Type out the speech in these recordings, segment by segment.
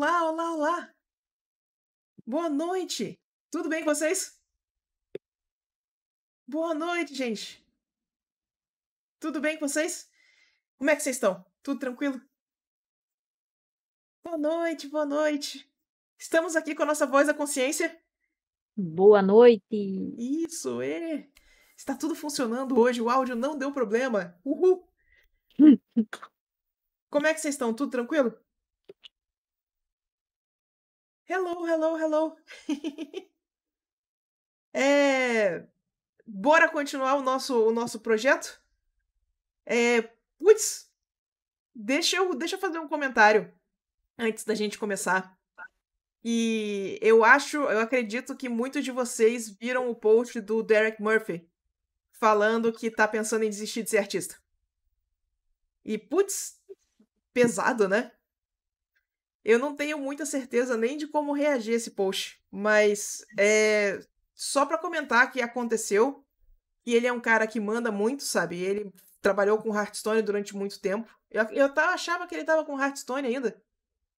Olá, olá, olá! Boa noite! Tudo bem com vocês? Boa noite, gente! Tudo bem com vocês? Como é que vocês estão? Tudo tranquilo? Boa noite, boa noite! Estamos aqui com a nossa voz da consciência. Boa noite! Isso, é! Está tudo funcionando hoje, o áudio não deu problema. Uhul! Como é que vocês estão? Tudo tranquilo? Hello, hello, hello. é... Bora continuar o nosso, o nosso projeto? É... Putz, deixa eu, deixa eu fazer um comentário antes da gente começar. E eu acho, eu acredito que muitos de vocês viram o post do Derek Murphy falando que tá pensando em desistir de ser artista. E putz, pesado, né? Eu não tenho muita certeza nem de como reagir a esse post, mas é só para comentar que aconteceu. E ele é um cara que manda muito, sabe? Ele trabalhou com Hearthstone durante muito tempo. Eu, eu tava, achava que ele tava com Hearthstone ainda,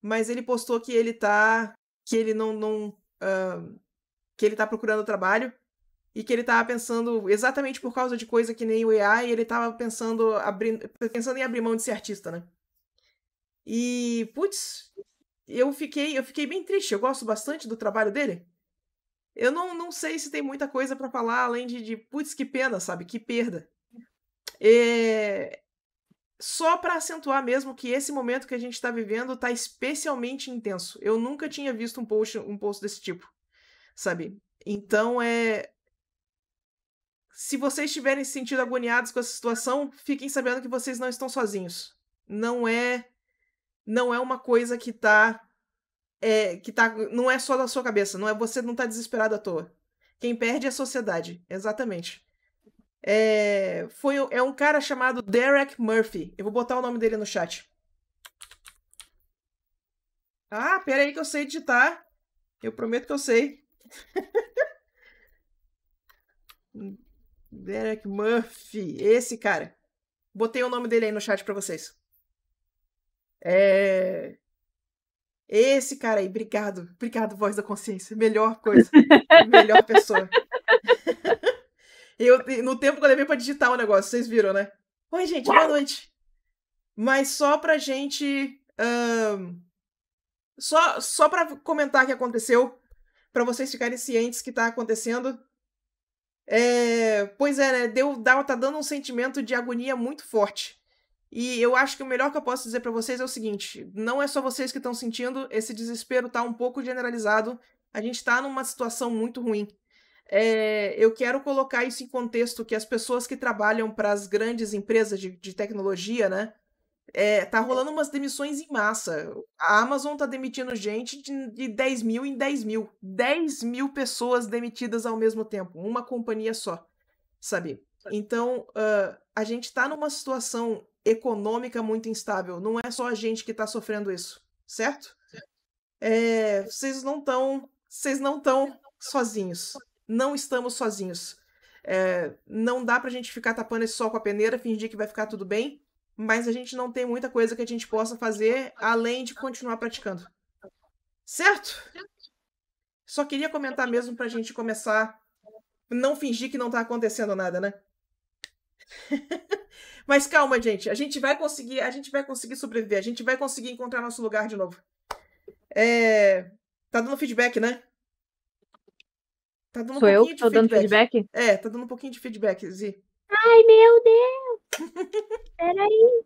mas ele postou que ele tá que ele não, não uh, que ele tá procurando trabalho e que ele tava pensando exatamente por causa de coisa que nem o AI, ele tava pensando abrindo pensando em abrir mão de ser artista, né? E putz, eu fiquei, eu fiquei bem triste. Eu gosto bastante do trabalho dele. Eu não, não sei se tem muita coisa para falar além de, de putz, que pena, sabe? Que perda. É... Só para acentuar mesmo que esse momento que a gente está vivendo tá especialmente intenso. Eu nunca tinha visto um post, um post desse tipo, sabe? Então é. Se vocês estiverem se sentindo agoniados com essa situação, fiquem sabendo que vocês não estão sozinhos. Não é não é uma coisa que tá. É, que tá. Não é só da sua cabeça, não é você não tá desesperado à toa. Quem perde é a sociedade, exatamente. É, foi, é um cara chamado Derek Murphy. Eu vou botar o nome dele no chat. Ah, pera aí que eu sei digitar. Eu prometo que eu sei. Derek Murphy, esse cara. Botei o nome dele aí no chat para vocês. É... Esse cara aí, obrigado. Obrigado, voz da consciência. Melhor coisa. Melhor pessoa. eu, no tempo que eu levei pra digitar o negócio, vocês viram, né? Oi, gente, boa noite. Mas só pra gente. Um... só só pra comentar o que aconteceu, para vocês ficarem cientes que tá acontecendo. É... pois é, né? Deu, dá, tá dando um sentimento de agonia muito forte e eu acho que o melhor que eu posso dizer para vocês é o seguinte: não é só vocês que estão sentindo, esse desespero tá um pouco generalizado. A gente tá numa situação muito ruim. É, eu quero colocar isso em contexto que as pessoas que trabalham para as grandes empresas de, de tecnologia, né? É, tá rolando umas demissões em massa. A Amazon tá demitindo gente de, de 10 mil em 10 mil. 10 mil pessoas demitidas ao mesmo tempo. Uma companhia só, sabe? Então, uh, a gente está numa situação econômica muito instável. Não é só a gente que está sofrendo isso, certo? É, vocês não estão, vocês não estão sozinhos. Não estamos sozinhos. É, não dá para a gente ficar tapando esse sol com a peneira, fingir que vai ficar tudo bem, mas a gente não tem muita coisa que a gente possa fazer além de continuar praticando. Certo? Só queria comentar mesmo para a gente começar não fingir que não está acontecendo nada, né? Mas calma, gente. A gente vai conseguir, a gente vai conseguir sobreviver. A gente vai conseguir encontrar nosso lugar de novo. É... Tá dando feedback, né? Tá dando Sou um eu que tô dando feedback? É, tá dando um pouquinho de feedback, Zi. Ai, meu Deus! Peraí.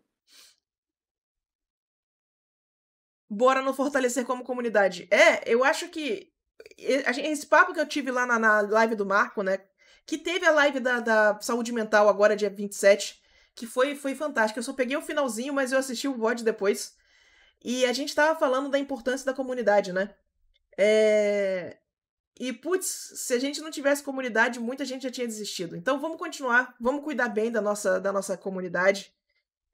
Bora nos fortalecer como comunidade. É, eu acho que esse papo que eu tive lá na, na live do Marco, né? que teve a live da, da saúde mental agora, dia 27, que foi, foi fantástica. Eu só peguei o finalzinho, mas eu assisti o VOD depois. E a gente tava falando da importância da comunidade, né? É... E, putz, se a gente não tivesse comunidade, muita gente já tinha desistido. Então vamos continuar, vamos cuidar bem da nossa, da nossa comunidade,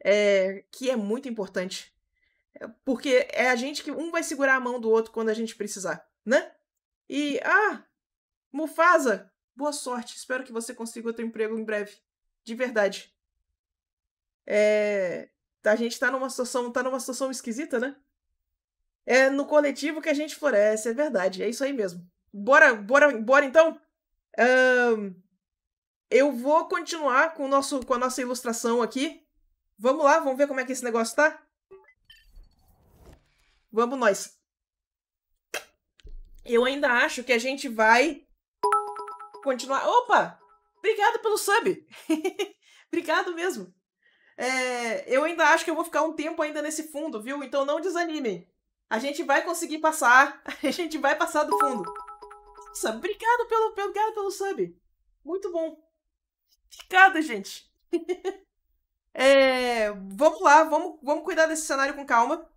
é... que é muito importante. É, porque é a gente que um vai segurar a mão do outro quando a gente precisar, né? E, ah, Mufasa, Boa sorte, espero que você consiga outro emprego em breve. De verdade. É... Tá, a gente tá numa situação, tá numa situação esquisita, né? É no coletivo que a gente floresce, é verdade, é isso aí mesmo. Bora, bora, bora então? Um... Eu vou continuar com, o nosso, com a nossa ilustração aqui. Vamos lá, vamos ver como é que esse negócio tá? Vamos nós. Eu ainda acho que a gente vai continuar. Opa! Obrigado pelo sub! Obrigado mesmo. É, eu ainda acho que eu vou ficar um tempo ainda nesse fundo, viu? Então não desanimem. A gente vai conseguir passar. A gente vai passar do fundo. Nossa, obrigado pelo, obrigado pelo sub. Muito bom. Obrigada, gente. é, vamos lá, vamos, vamos cuidar desse cenário com calma.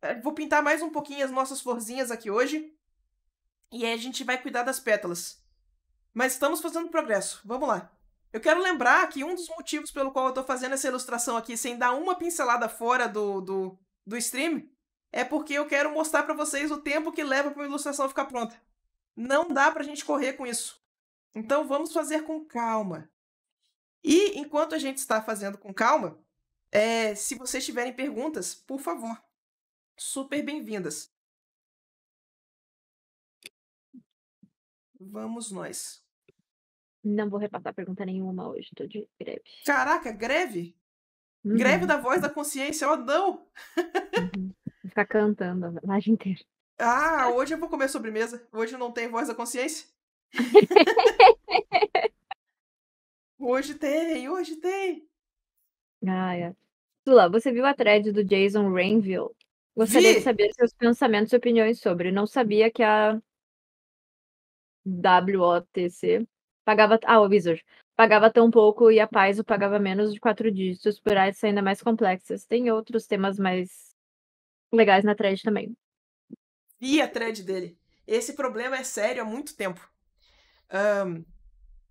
É, vou pintar mais um pouquinho as nossas florzinhas aqui hoje. E aí a gente vai cuidar das pétalas. Mas estamos fazendo progresso. Vamos lá. Eu quero lembrar que um dos motivos pelo qual eu estou fazendo essa ilustração aqui sem dar uma pincelada fora do, do, do stream é porque eu quero mostrar para vocês o tempo que leva para uma ilustração ficar pronta. Não dá para a gente correr com isso. Então vamos fazer com calma. E enquanto a gente está fazendo com calma, é, se vocês tiverem perguntas, por favor, super bem-vindas. Vamos nós. Não vou repassar pergunta nenhuma hoje, tô de greve. Caraca, greve? Uhum. Greve da voz da uhum. consciência, ó, oh, não! uhum. Ficar cantando a imagem inteira. Ah, hoje eu vou comer sobremesa. Hoje não tem voz da consciência? hoje tem, hoje tem. Ah, é. Tula, você viu a thread do Jason Rainville? Gostaria Vi. de saber seus pensamentos e opiniões sobre. Não sabia que a WOTC Pagava. Ah, o Visor. Pagava tão pouco e a paiso pagava menos de quatro dígitos por são ainda mais complexas. Tem outros temas mais legais na thread também. E a thread dele. Esse problema é sério há muito tempo. Um,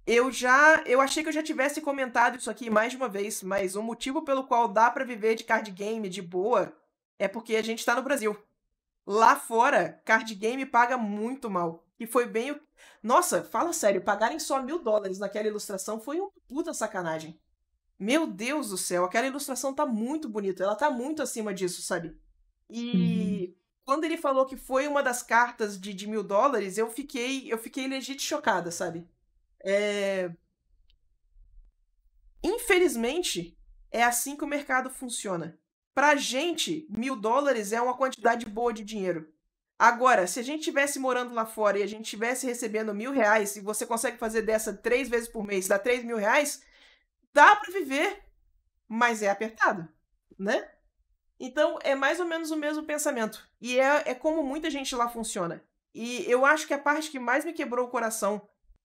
eu já. Eu achei que eu já tivesse comentado isso aqui mais de uma vez, mas o motivo pelo qual dá para viver de card game de boa é porque a gente tá no Brasil. Lá fora, card game paga muito mal. Que foi bem o. Nossa, fala sério, pagarem só mil dólares naquela ilustração foi uma puta sacanagem. Meu Deus do céu, aquela ilustração tá muito bonita, ela tá muito acima disso, sabe? E uhum. quando ele falou que foi uma das cartas de, de mil dólares, eu fiquei, eu fiquei legit chocada, sabe? É... Infelizmente, é assim que o mercado funciona. Pra gente, mil dólares é uma quantidade boa de dinheiro. Agora, se a gente estivesse morando lá fora e a gente estivesse recebendo mil reais, e você consegue fazer dessa três vezes por mês, dá três mil reais, dá para viver, mas é apertado, né? Então, é mais ou menos o mesmo pensamento. E é, é como muita gente lá funciona. E eu acho que a parte que mais me quebrou o coração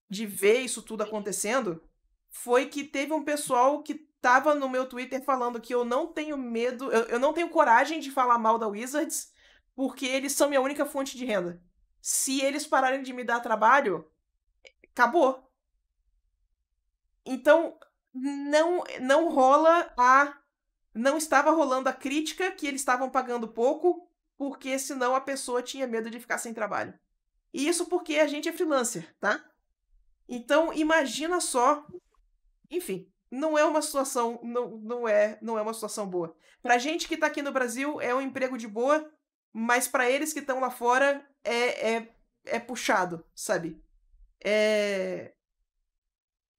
de ver isso tudo acontecendo foi que teve um pessoal que tava no meu Twitter falando que eu não tenho medo, eu, eu não tenho coragem de falar mal da Wizards porque eles são minha única fonte de renda. Se eles pararem de me dar trabalho, acabou. Então, não, não rola a. Não estava rolando a crítica que eles estavam pagando pouco, porque senão a pessoa tinha medo de ficar sem trabalho. E isso porque a gente é freelancer, tá? Então, imagina só. Enfim, não é uma situação. Não, não, é, não é uma situação boa. Pra gente que tá aqui no Brasil, é um emprego de boa, mas para eles que estão lá fora é, é, é puxado, sabe? É...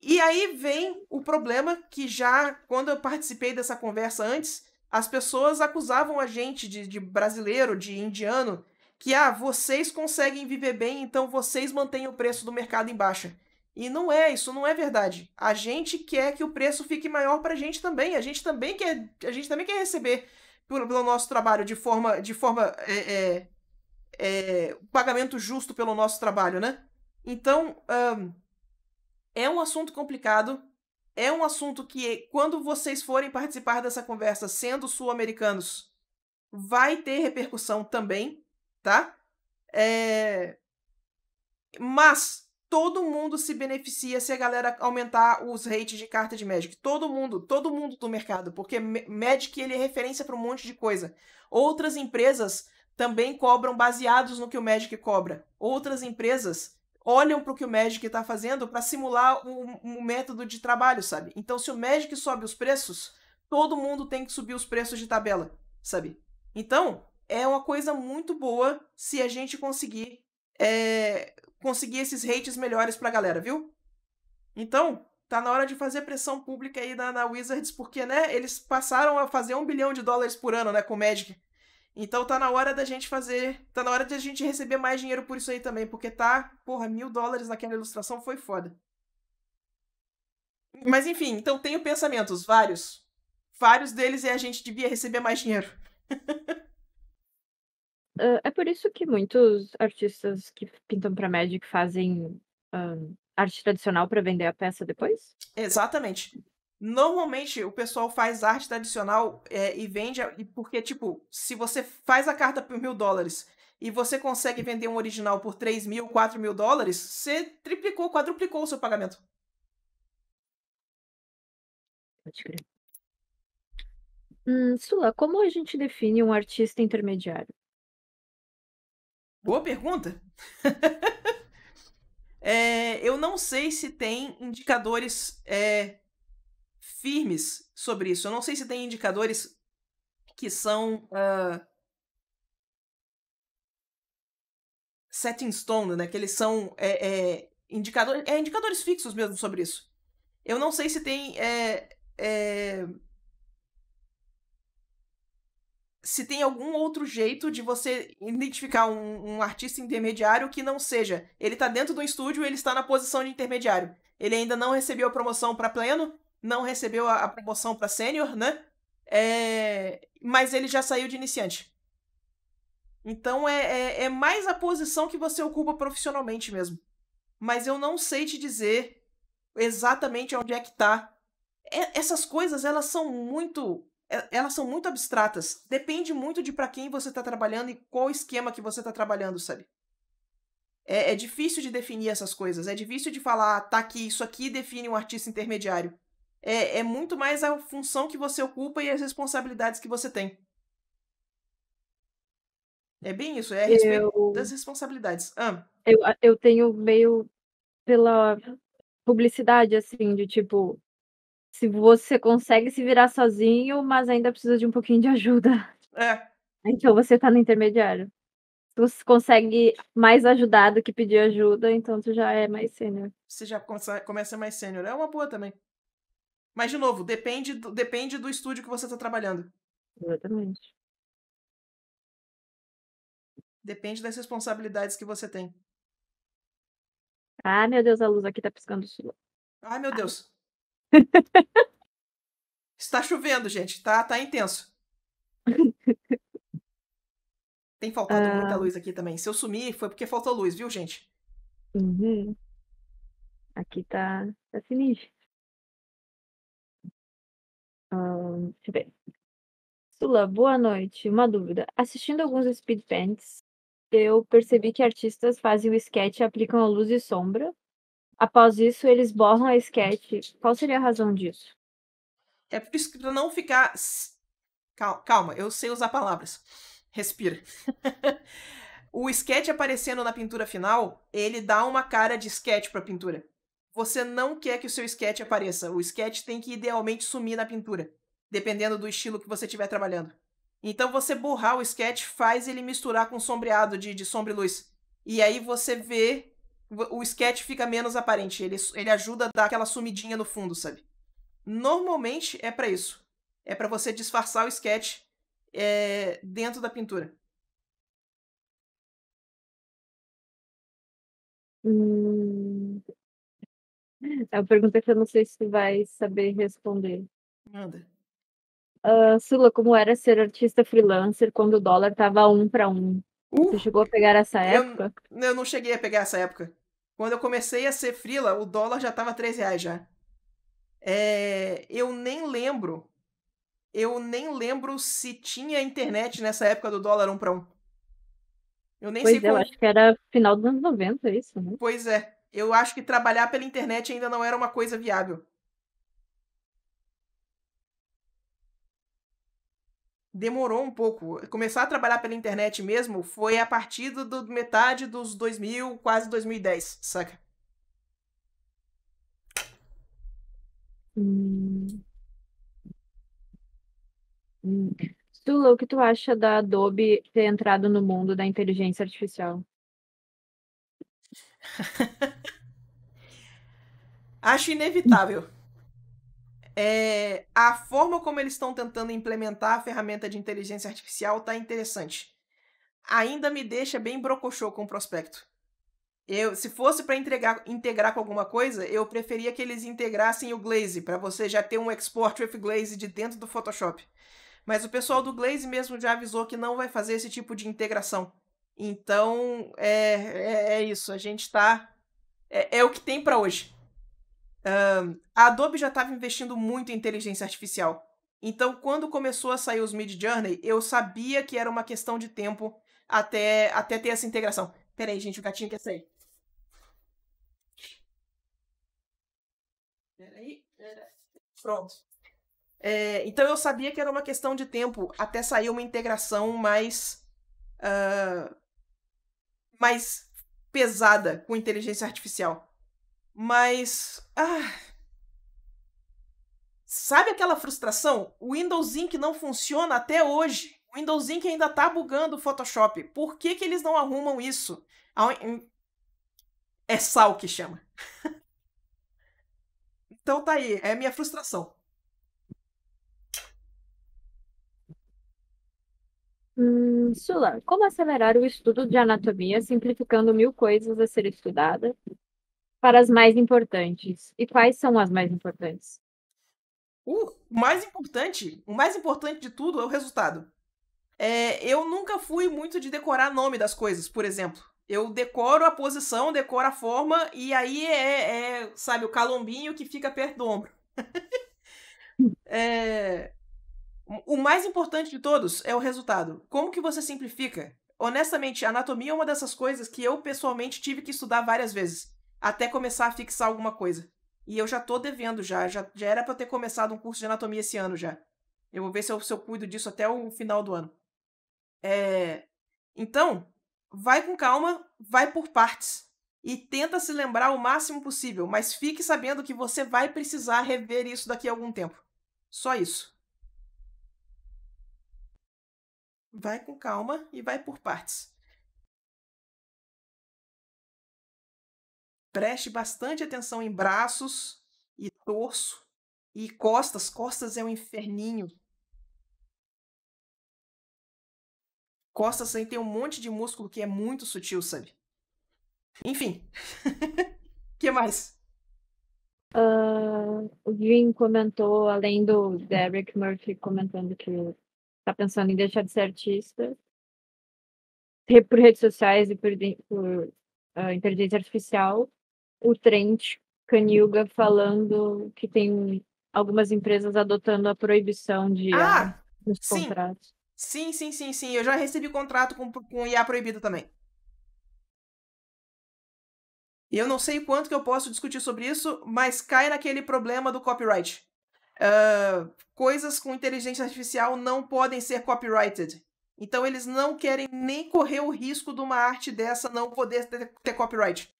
E aí vem o problema que já, quando eu participei dessa conversa antes, as pessoas acusavam a gente de, de brasileiro, de indiano, que ah, vocês conseguem viver bem, então vocês mantêm o preço do mercado em baixa. E não é, isso não é verdade. A gente quer que o preço fique maior para a gente também. A gente também quer, a gente também quer receber pelo nosso trabalho de forma, de forma é, é, é, pagamento justo pelo nosso trabalho, né? Então um, é um assunto complicado, é um assunto que quando vocês forem participar dessa conversa sendo sul-americanos vai ter repercussão também, tá? É... Mas todo mundo se beneficia se a galera aumentar os rates de carta de Magic. Todo mundo, todo mundo do mercado, porque Magic ele é referência para um monte de coisa. Outras empresas também cobram baseados no que o Magic cobra. Outras empresas olham para o que o Magic está fazendo para simular um, um método de trabalho, sabe? Então, se o Magic sobe os preços, todo mundo tem que subir os preços de tabela, sabe? Então, é uma coisa muito boa se a gente conseguir é, conseguir esses rates melhores pra galera, viu? Então, tá na hora de fazer pressão pública aí na, na, Wizards, porque, né, eles passaram a fazer um bilhão de dólares por ano, né, com Magic. Então tá na hora da gente fazer. Tá na hora de a gente receber mais dinheiro por isso aí também, porque tá. Porra, mil dólares naquela ilustração foi foda. Mas enfim, então tenho pensamentos, vários. Vários deles é a gente devia receber mais dinheiro. é por isso que muitos artistas que pintam para Magic fazem arte tradicional para vender a peça depois? Exatamente. Normalmente o pessoal faz arte tradicional é, e vende, porque, tipo, se você faz a carta por mil dólares e você consegue vender um original por 3 mil, 4 mil dólares, você triplicou, quadruplicou o seu pagamento. Pode crer. Hum, Sula, como a gente define um artista intermediário? Boa pergunta. é, eu não sei se tem indicadores é, firmes sobre isso. Eu não sei se tem indicadores que são uh, set in stone, né? Que eles são é, é indicadores, é, indicadores fixos mesmo sobre isso. Eu não sei se tem é, é, se tem algum outro jeito de você identificar um, um, artista intermediário que não seja. Ele tá dentro do estúdio, ele está na posição de intermediário. Ele ainda não recebeu a promoção para pleno, não recebeu a, a promoção para sênior, né? É, mas ele já saiu de iniciante. Então é, é, é mais a posição que você ocupa profissionalmente mesmo. Mas eu não sei te dizer exatamente onde é que tá. É, essas coisas, elas são muito é, elas são muito abstratas. Depende muito de para quem você está trabalhando e qual esquema que você está trabalhando, sabe? É, é, difícil de definir essas coisas. É difícil de falar, ah, tá aqui, isso aqui define um artista intermediário. É, é muito mais a função que você ocupa e as responsabilidades que você tem. É bem isso, é a respeito eu... das responsabilidades. Ah. Eu, eu tenho meio pela publicidade, assim, de tipo, se você consegue se virar sozinho, mas ainda precisa de um pouquinho de ajuda. É. Então você tá no intermediário. Você consegue mais ajudar do que pedir ajuda, então tu já é mais sênior. Você já começa mais sênior. É uma boa também. Mas, de novo, depende do, depende do estúdio que você está trabalhando. Exatamente. Depende das responsabilidades que você tem. Ah, meu Deus, a luz aqui tá piscando. Ai, meu Deus. Está chovendo, gente. Tá, tá intenso. Tem faltado ah. muita luz aqui também. Se eu sumir, foi porque faltou luz, viu, gente? Uhum. Aqui tá, tá sinistro. Um, ah, deixa eu ver. Sula, boa noite. Uma dúvida. Assistindo alguns speedpants, eu percebi que artistas fazem o sketch e aplicam a luz e sombra Após isso, eles borram a sketch. Qual seria a razão disso? É por isso pra não ficar. Calma, calma eu sei usar palavras. Respira. o sketch aparecendo na pintura final, ele dá uma cara de sketch pra pintura. Você não quer que o seu sketch apareça. O sketch tem que idealmente sumir na pintura, dependendo do estilo que você estiver trabalhando. Então você borrar o sketch faz ele misturar com sombreado de, de sombra e luz. E aí você vê o sketch fica menos aparente. Ele, ele ajuda a dar aquela sumidinha no fundo, sabe? Normalmente é para isso. É para você disfarçar o sketch é, dentro da pintura. Hum. É uma pergunta que eu não sei se vai saber responder. Manda. Uh, Sula, como era ser artista freelancer quando o dólar estava um para um? Uh, Você chegou a pegar essa época? Eu, eu, não cheguei a pegar essa época. Quando eu comecei a ser frila, o dólar já estava 3 reais já. É, eu nem lembro. Eu nem lembro se tinha internet nessa época do dólar 1 para 1. Eu nem pois sei é, como... eu acho que era final dos anos 90 isso, né? Pois é. Eu acho que trabalhar pela internet ainda não era uma coisa viável. demorou um pouco. Começar a trabalhar pela internet mesmo foi a partir do, do metade dos 2000, quase 2010, saca? Hum. Hum. Sula, o que tu acha da Adobe ter entrado no mundo da inteligência artificial? Acho inevitável. É, a forma como eles estão tentando implementar a ferramenta de inteligência artificial tá interessante. Ainda me deixa bem brocochô com o prospecto. Eu, se fosse para integrar, com alguma coisa, eu preferia que eles integrassem o Glaze, para você já ter um export with Glaze de dentro do Photoshop. Mas o pessoal do Glaze mesmo já avisou que não vai fazer esse tipo de integração. Então, é, é, é isso. A gente tá. É, é o que tem para hoje a Adobe já estava investindo muito em inteligência artificial. Então, quando começou a sair os Mid Journey, eu sabia que era uma questão de tempo até, até ter essa integração. Peraí, gente, o gatinho quer sair. Peraí. Pronto. É, então, eu sabia que era uma questão de tempo até sair uma integração mais. Uh, mais pesada com inteligência artificial. Mas. Ah, sabe aquela frustração? O Windows Inc. não funciona até hoje. O Windows Inc. ainda tá bugando o Photoshop. Por que, que eles não arrumam isso? Hum. É sal que chama. então tá aí, é minha frustração. Hum, Sula, como acelerar o estudo de anatomia simplificando mil coisas a ser estudada para as mais importantes. E quais são as mais importantes? Uh, o mais importante, o mais importante de tudo é o resultado. É, eu nunca fui muito de decorar nome das coisas, por exemplo. Eu decoro a posição, decoro a forma, e aí é, é sabe, o calombinho que fica perto do ombro. é, o mais importante de todos é o resultado. Como que você simplifica? Honestamente, anatomia é uma dessas coisas que eu pessoalmente tive que estudar várias vezes até começar a fixar alguma coisa. E eu já tô devendo já, já, já era para ter começado um curso de anatomia esse ano já. Eu vou ver se eu, se eu cuido disso até o final do ano. É... Então, vai com calma, vai por partes e tenta se lembrar o máximo possível, mas fique sabendo que você vai precisar rever isso daqui a algum tempo. Só isso. Vai com calma e vai por partes. Preste bastante atenção em braços e torso e costas. Costas é um inferninho. Costas aí tem um monte de músculo que é muito sutil, sabe? Enfim. O que mais? Uh, o Vin comentou, além do Derek Murphy comentando que está pensando em deixar de ser artista por redes sociais e por, por uh, inteligência artificial, o Trent Caniuga falando que tem algumas empresas adotando a proibição de ah, a, ah, dos sim. contratos. Sim, sim, sim, sim. Eu já recebi contrato com, com IA proibido também. E eu não sei quanto que eu posso discutir sobre isso, mas cai naquele problema do copyright. Uh, coisas com inteligência artificial não podem ser copyrighted. Então eles não querem nem correr o risco de uma arte dessa não poder ter, ter copyright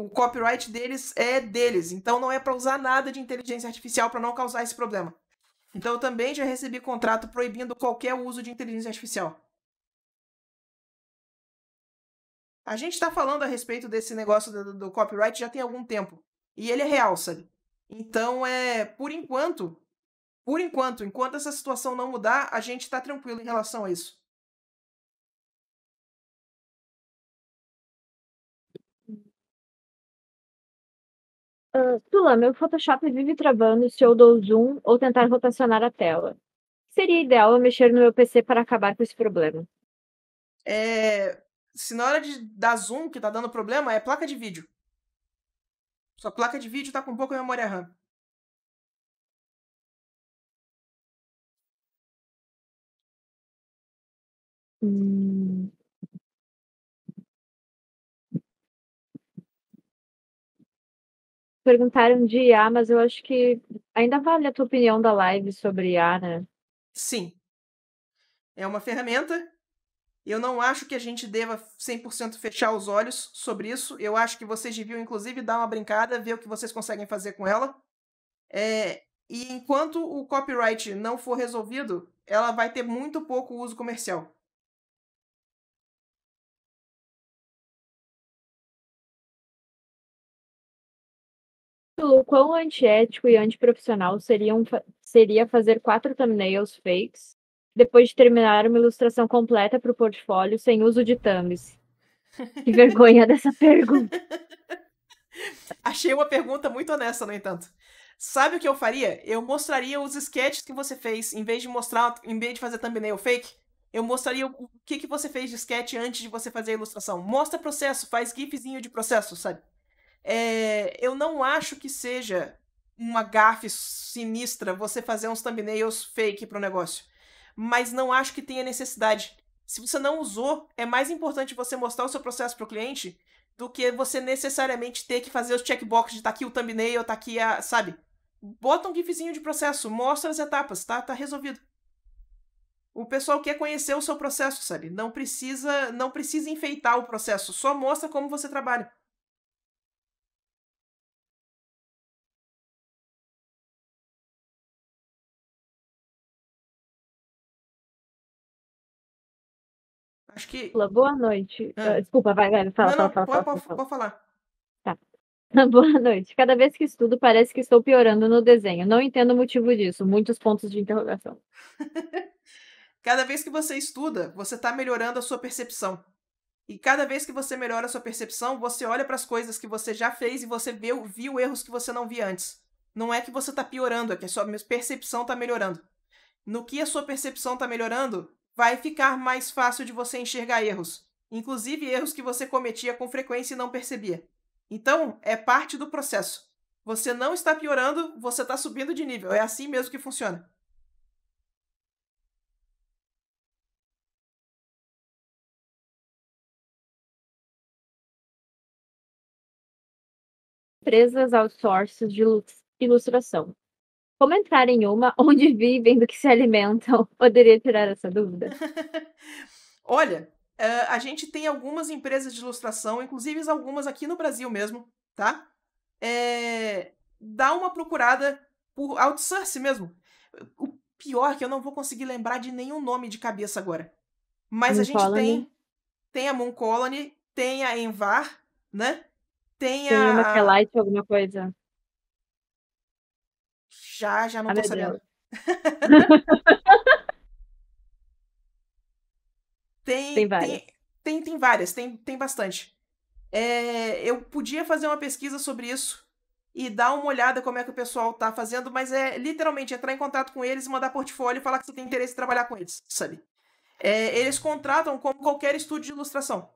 o copyright deles é deles, então não é para usar nada de inteligência artificial para não causar esse problema. Então eu também já recebi contrato proibindo qualquer uso de inteligência artificial. A gente está falando a respeito desse negócio do, do, copyright já tem algum tempo. E ele é real, sabe? Então, é, por enquanto, por enquanto, enquanto essa situação não mudar, a gente está tranquilo em relação a isso. Tula, meu Photoshop vive travando se eu dou zoom ou tentar rotacionar a tela. Seria ideal eu mexer no meu PC para acabar com esse problema. É, se na hora de dar zoom que tá dando problema, é placa de vídeo. Sua placa de vídeo tá com pouca memória RAM. Hum. perguntaram de IA, mas eu acho que ainda vale a tua opinião da live sobre IA, né? Sim. É uma ferramenta. Eu não acho que a gente deva 100% fechar os olhos sobre isso. Eu acho que vocês deviam, inclusive, dar uma brincada, ver o que vocês conseguem fazer com ela. É... E enquanto o copyright não for resolvido, ela vai ter muito pouco uso comercial. pelo quão antiético e antiprofissional seriam, seria fazer quatro thumbnails fakes depois de terminar uma ilustração completa para o portfólio sem uso de thumbs. Que vergonha dessa pergunta. Achei uma pergunta muito honesta, no entanto. Sabe o que eu faria? Eu mostraria os sketches que você fez, em vez de mostrar, em vez de fazer thumbnail fake, eu mostraria o que, que você fez de sketch antes de você fazer a ilustração. Mostra processo, faz gifzinho de processo, sabe? É, eu não acho que seja uma gafe sinistra você fazer uns thumbnails fake para o negócio. Mas não acho que tenha necessidade. Se você não usou, é mais importante você mostrar o seu processo pro cliente do que você necessariamente ter que fazer os checkbox de tá aqui o thumbnail, tá aqui a. sabe? Bota um gifzinho de processo, mostra as etapas, tá? Tá resolvido. O pessoal quer conhecer o seu processo, sabe? Não precisa, não precisa enfeitar o processo, só mostra como você trabalha. acho que. Boa noite. É. Ah. desculpa, vai, vai, fala, não, fala, não, fala, pode, fala, pode falar. Tá. Boa noite. Cada vez que estudo, parece que estou piorando no desenho. Não entendo o motivo disso. Muitos pontos de interrogação. cada vez que você estuda, você está melhorando a sua percepção. E cada vez que você melhora a sua percepção, você olha para as coisas que você já fez e você vê, viu erros que você não via antes. Não é que você está piorando, é que a sua percepção está melhorando. No que a sua percepção está melhorando, vai ficar mais fácil de você enxergar erros, inclusive erros que você cometia com frequência e não percebia. Então, é parte do processo. Você não está piorando, você está subindo de nível. É assim mesmo que funciona. Empresas outsourced de ilustração. Como entrar em uma onde vivem, do que se alimentam? Poderia tirar essa dúvida? Olha, eh, a gente tem algumas empresas de ilustração, inclusive algumas aqui no Brasil mesmo, tá? É, dá uma procurada por outsource mesmo. O pior é que eu não vou conseguir lembrar de nenhum nome de cabeça agora. Mas Moon a gente Colony. tem tem a Moon Colony, tem a Envar, né? Tem, tem a Tem uma Kelite, é alguma coisa. Já, já não ah, tô sabendo. tem, tem várias. Tem, tem, tem, várias, tem, tem bastante. É, eu podia fazer uma pesquisa sobre isso e dar uma olhada como é que o pessoal tá fazendo, mas é literalmente entrar em contato com eles, mandar portfólio e falar que você tem interesse em trabalhar com eles, sabe? É, eles contratam como qualquer estúdio de ilustração.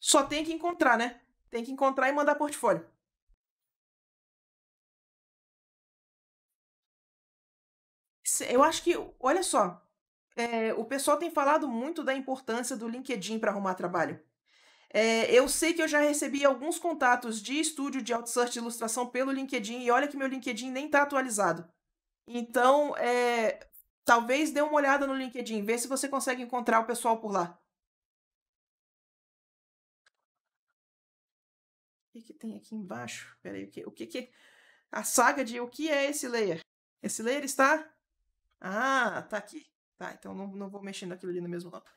Só tem que encontrar, né? Tem que encontrar e mandar portfólio. eu acho que, olha só, é, o pessoal tem falado muito da importância do LinkedIn para arrumar trabalho. É, eu sei que eu já recebi alguns contatos de estúdio de outsourcing de ilustração pelo LinkedIn e olha que meu LinkedIn nem está atualizado. Então, é, talvez dê uma olhada no LinkedIn, vê se você consegue encontrar o pessoal por lá. O que, que tem aqui embaixo? Peraí, o que, o que, que a saga de o que é esse layer? Esse layer está ah, tá aqui. Tá, então não, não vou mexer naquilo ali no mesmo lado.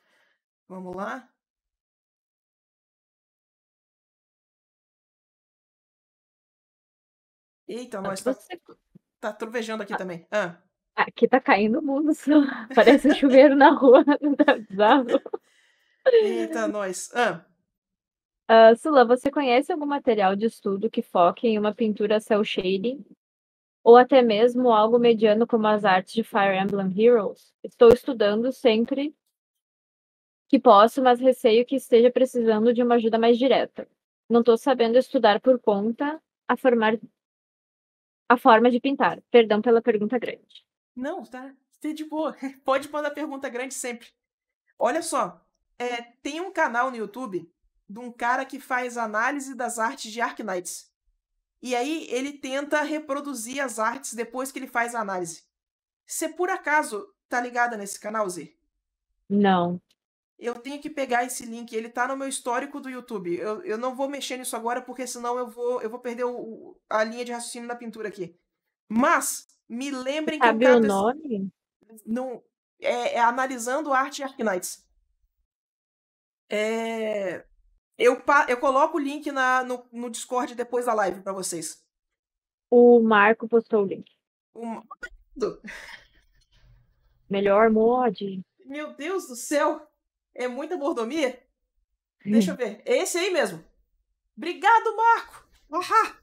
Vamos lá. Eita, nós tá, tá trovejando aqui ah, também. Ah. Aqui tá caindo o mundo, parece um chuveiro na rua, tá Eita, nós. Ah. Uh, Sula, você conhece algum material de estudo que foque em uma pintura cel shading ou até mesmo algo mediano como as artes de Fire Emblem Heroes. Estou estudando sempre que posso, mas receio que esteja precisando de uma ajuda mais direta. Não estou sabendo estudar por conta a formar a forma de pintar. Perdão pela pergunta grande. Não, tá, tá de boa. Pode mandar pergunta grande sempre. Olha só, é, tem um canal no YouTube de um cara que faz análise das artes de Arknights. Knights. E aí ele tenta reproduzir as artes depois que ele faz a análise. Você por acaso tá ligada nesse canal, Z? Não. Eu tenho que pegar esse link, ele tá no meu histórico do YouTube. Eu, eu não vou mexer nisso agora, porque senão eu vou, eu vou perder o, a linha de raciocínio da pintura aqui. Mas, me lembrem Sabe que. Sabe o nome? Esse... Não, é, é Analisando Arte e Arknights. É, eu, eu coloco o link na, no, no Discord depois da live para vocês. O Marco postou o link. O Marco. Melhor mod. Meu Deus do céu! É muita mordomia? Deixa eu ver. É esse aí mesmo. Obrigado, Marco! Ahá.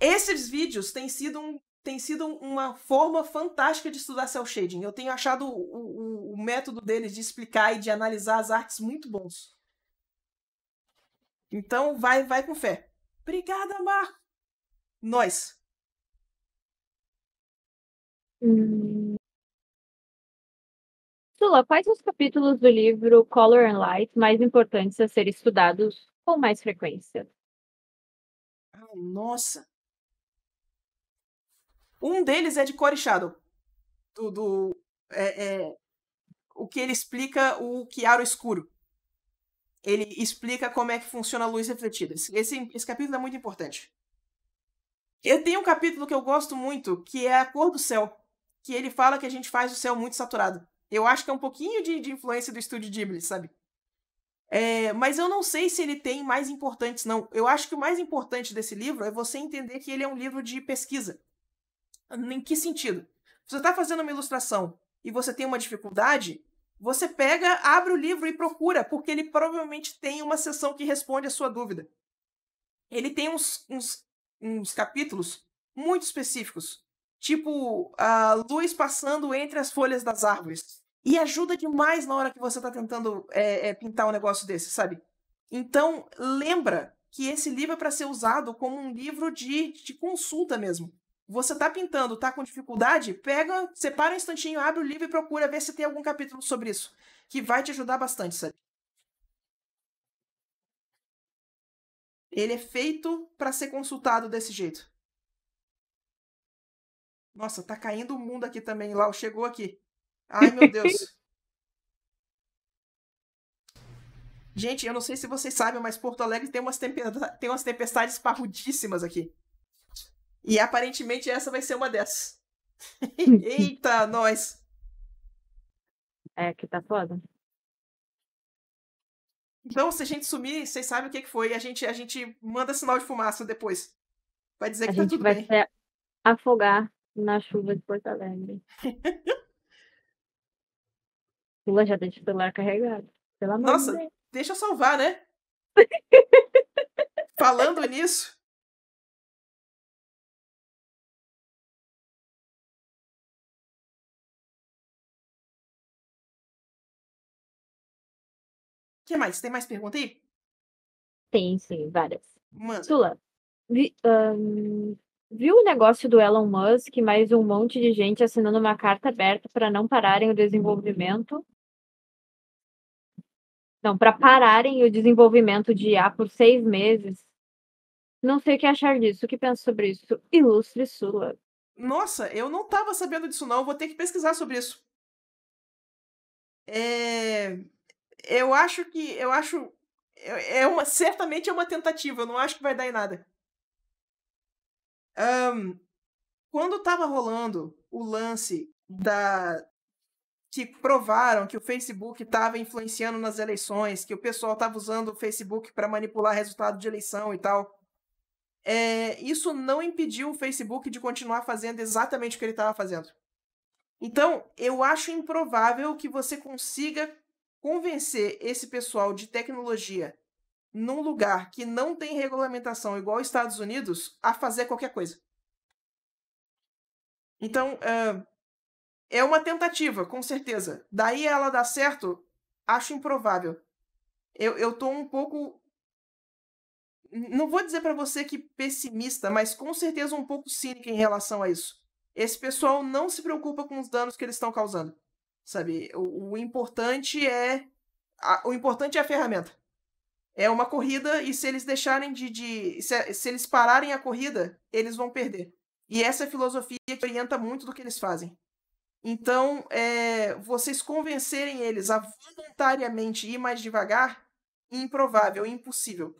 Esses vídeos têm sido, um, têm sido uma forma fantástica de estudar cel shading. Eu tenho achado o, o, o método deles de explicar e de analisar as artes muito bons. Então vai, vai com fé. Obrigada, Mar. Nós. Sula, quais os capítulos do livro Color and Light mais importantes a serem estudados com mais frequência? Ah, nossa! Um deles é de Core Shadow. Do, do é, é, o que ele explica o Chiaro Escuro ele explica como é que funciona a luz refletida. Esse, esse, esse capítulo é muito importante. Eu tenho um capítulo que eu gosto muito, que é a cor do céu, que ele fala que a gente faz o céu muito saturado. Eu acho que é um pouquinho de, de influência do estúdio Ghibli, sabe? É, mas eu não sei se ele tem mais importantes, não. Eu acho que o mais importante desse livro é você entender que ele é um livro de pesquisa. Em que sentido? Você está fazendo uma ilustração e você tem uma dificuldade, você pega, abre o livro e procura, porque ele provavelmente tem uma sessão que responde a sua dúvida. Ele tem uns, uns, uns capítulos muito específicos, tipo a luz passando entre as folhas das árvores. E ajuda demais na hora que você está tentando é, é, pintar um negócio desse, sabe? Então, lembra que esse livro é para ser usado como um livro de, de consulta mesmo. Você tá pintando, tá com dificuldade? Pega, separa um instantinho, abre o livro e procura ver se tem algum capítulo sobre isso. Que vai te ajudar bastante, sabe? Ele é feito para ser consultado desse jeito. Nossa, tá caindo o mundo aqui também. Lau chegou aqui. Ai, meu Deus. Gente, eu não sei se vocês sabem, mas Porto Alegre tem umas, tem umas tempestades parrudíssimas aqui. E aparentemente essa vai ser uma dessas. Eita, nós! É, que tá foda. Então, se a gente sumir, vocês sabem o que, que foi. A gente, a gente manda sinal de fumaça depois. Vai dizer que a tá gente vai ser Se afogar na chuva de Porto Alegre. Lula já deixa o celular carregado. Nossa, deixa eu salvar, né? Falando nisso, que mais? Tem mais pergunta aí? Tem, sim, várias. Manda. Sula, vi, um, viu o negócio do Elon Musk e mais um monte de gente assinando uma carta aberta para não pararem o desenvolvimento? Não, para pararem o desenvolvimento de IA por seis meses. Não sei o que achar disso. O que pensa sobre isso? Ilustre Sula. Nossa, eu não estava sabendo disso, não. vou ter que pesquisar sobre isso. É eu acho que. Eu acho. É uma, certamente é uma tentativa, eu não acho que vai dar em nada. Um, quando estava rolando o lance da. que provaram que o Facebook estava influenciando nas eleições, que o pessoal estava usando o Facebook para manipular resultado de eleição e tal. É, isso não impediu o Facebook de continuar fazendo exatamente o que ele estava fazendo. Então, eu acho improvável que você consiga convencer esse pessoal de tecnologia num lugar que não tem regulamentação igual aos Estados Unidos a fazer qualquer coisa. Então, eh, é uma tentativa, com certeza. Daí ela dá certo, acho improvável. Eu, eu tô um pouco. Não vou dizer para você que pessimista, mas com certeza um pouco cínica em relação a isso. Esse pessoal não se preocupa com os danos que eles estão causando. Sabe? O, o importante é. A, o importante é a ferramenta. É uma corrida e se eles deixarem de. de se, se eles pararem a corrida, eles vão perder. E essa é a filosofia que orienta muito do que eles fazem. Então, é, vocês convencerem eles a voluntariamente ir mais devagar, improvável, impossível.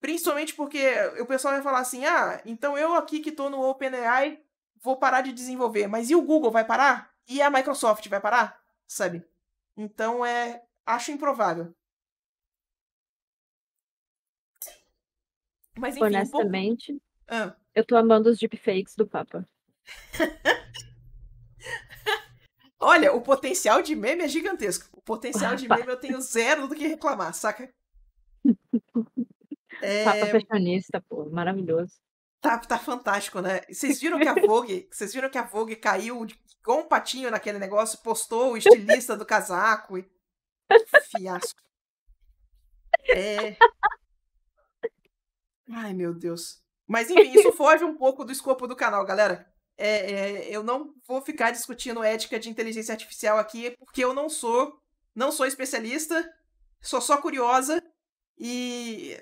Principalmente porque o pessoal vai falar assim: ah, então eu aqui que estou no OpenAI vou parar de desenvolver, mas e o Google vai parar? E a Microsoft vai parar? sabe? Então é. Acho improvável. Mas enfim, Honestamente, um pouco... ah. eu tô amando os deepfakes do Papa. Olha, o potencial de meme é gigantesco. O potencial de meme eu tenho zero do que reclamar, saca? é... Papa fashionista, pô, maravilhoso. Tá, tá fantástico, né? Vocês viram que a Vogue, vocês viram que a Vogue caiu com o patinho naquele negócio, postou o estilista do casaco. E... Fiasco. É. Ai, meu Deus. Mas enfim, isso foge um pouco do escopo do canal, galera. É, é, eu não vou ficar discutindo ética de inteligência artificial aqui, porque eu não sou, não sou especialista, sou só curiosa e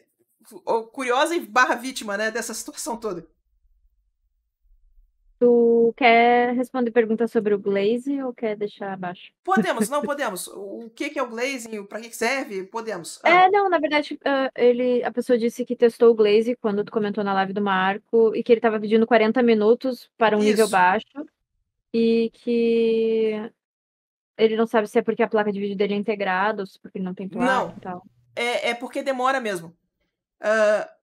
curiosa e barra vítima, né, dessa situação toda. Tu quer responder perguntas sobre o glazing ou quer deixar abaixo? Podemos, não podemos. O que, é o glazing? Para que serve? Podemos. É, ah. É, não, na verdade, ah, ele, a pessoa disse que testou o glazing quando tu comentou na live do Marco e que ele estava pedindo 40 minutos para um Isso. nível baixo e que ele não sabe se é porque a placa de vídeo dele é integrada ou se porque não tem placa não. e tal. É, é porque demora mesmo. Uh,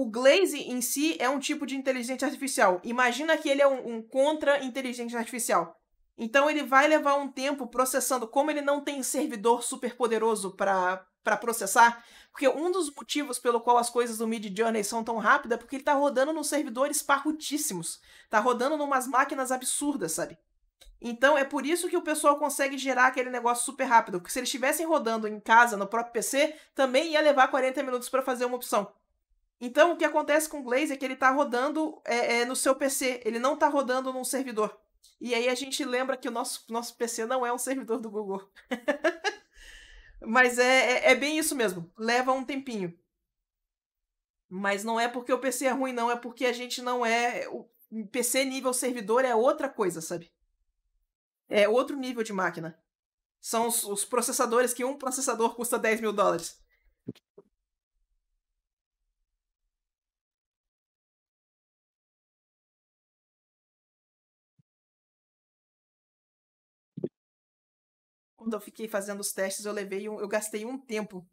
o Glaze em si é um tipo de inteligência artificial. Imagina que ele é um, um contra-inteligência artificial. Então ele vai levar um tempo processando, como ele não tem servidor super poderoso para processar, porque um dos motivos pelo qual as coisas do Mid Journey são tão rápidas é porque ele está rodando nos servidores parrutíssimos. está rodando numas máquinas absurdas, sabe? Então é por isso que o pessoal consegue gerar aquele negócio super rápido, porque se eles estivessem rodando em casa no próprio PC, também ia levar 40 minutos para fazer uma opção. Então, o que acontece com o Glaze é que ele está rodando é, é, no seu PC, ele não está rodando num servidor. E aí a gente lembra que o nosso, nosso PC não é um servidor do Google. Mas é, é, é, bem isso mesmo. Leva um tempinho. Mas não é porque o PC é ruim, não. É porque a gente não é. O PC nível servidor é outra coisa, sabe? É outro nível de máquina. São os, os processadores que um processador custa 10 mil dólares. quando eu fiquei fazendo os testes, eu levei um, eu gastei um tempo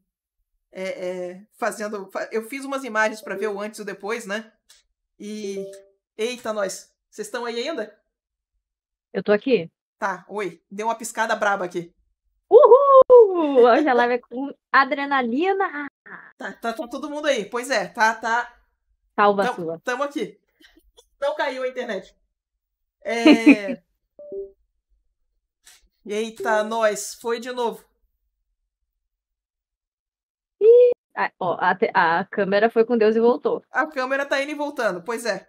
é, é, fazendo. Eu fiz umas imagens para ver o antes e o depois, né? E. Eita, nós! Vocês estão aí ainda? Eu tô aqui. Tá, oi. Deu uma piscada braba aqui. Uhul! Hoje a live é com adrenalina! Tá, tá, tá, todo mundo aí. Pois é, tá, tá. Salva Tam, então, sua. Tamo aqui. Não caiu a internet. É. Eita, tá, nós, foi de novo. Ih, a, ó, a, a, câmera foi com Deus e voltou. A câmera tá indo e voltando, pois é.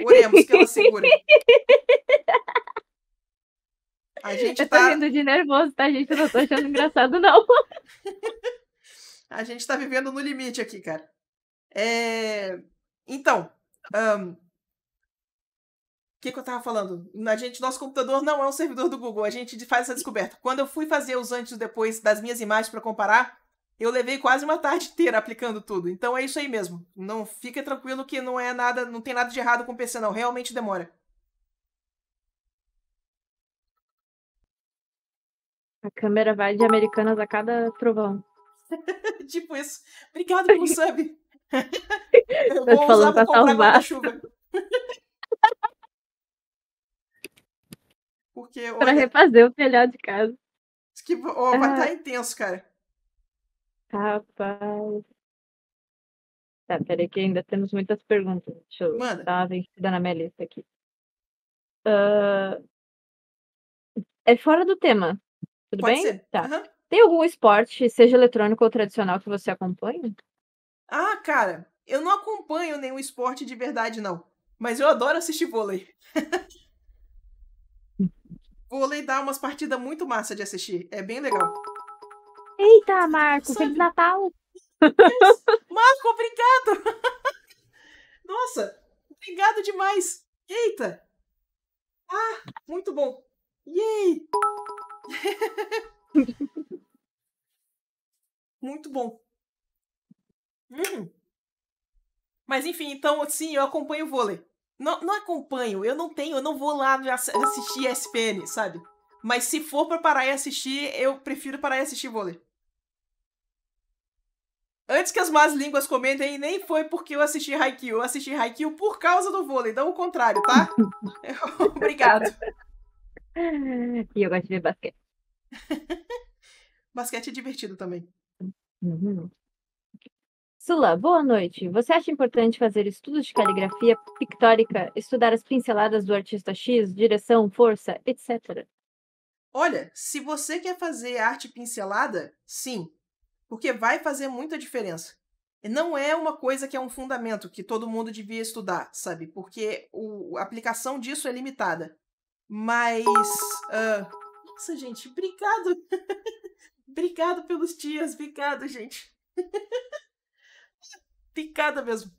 Oremos que ela segure. A gente Eu tá... tô rindo de nervoso, tá, gente? Eu não tô achando engraçado, não. a gente tá vivendo no limite aqui, cara. É... Então, um, o que, que, eu tava falando? A gente, nosso computador não é um servidor do Google, a gente faz essa descoberta. Quando eu fui fazer os antes e depois das minhas imagens para comparar, eu levei quase uma tarde inteira aplicando tudo. Então é isso aí mesmo. Não fica tranquilo que não é nada, não tem nada de errado com o PC não, realmente demora. A câmera vai de Americanas a cada trovão. tipo isso. Obrigado pelo sub. eu vou usar pra comprar guarda-chuva. Porque. Olha, pra refazer o telhado de casa. Que, oh, ah. vai estar tá intenso, cara. Rapaz. Tá, peraí que ainda temos muitas perguntas. Deixa eu Manda. dar uma vencida na minha lista aqui. Uh... É fora do tema. Tudo Pode bem? Ser. Tá. Uhum. Tem algum esporte, seja eletrônico ou tradicional, que você acompanha? Ah, cara, eu não acompanho nenhum esporte de verdade, não. Mas eu adoro assistir vôlei. Vôlei dá umas partidas muito massa de assistir. É bem legal. Eita, Marco, Sabe? Feliz Natal! Marco, obrigado! Nossa, obrigado demais! Eita! Ah, muito bom! Yay! muito bom. Hum. Mas enfim, então sim, eu acompanho o vôlei. Não, não acompanho, eu não tenho, eu não vou lá assistir ESPN, sabe? Mas se for pra parar e assistir, eu prefiro parar e assistir vôlei. Antes que as más línguas comentem, nem foi porque eu assisti Haikyuu. Eu assisti Haikyuu por causa do vôlei, não o contrário, tá? Obrigado. E eu gosto de ver basquete. basquete é divertido também. Uhum. Sula, boa noite. Você acha importante fazer estudos de caligrafia pictórica, estudar as pinceladas do artista X, direção, força, etc? Olha, se você quer fazer arte pincelada, sim, porque vai fazer muita diferença. Não é uma coisa que é um fundamento que todo mundo devia estudar, sabe? Porque o, a aplicação disso é limitada. Mas. Uh... Nossa, gente, obrigado! obrigado pelos dias, obrigado, gente! picada mesmo.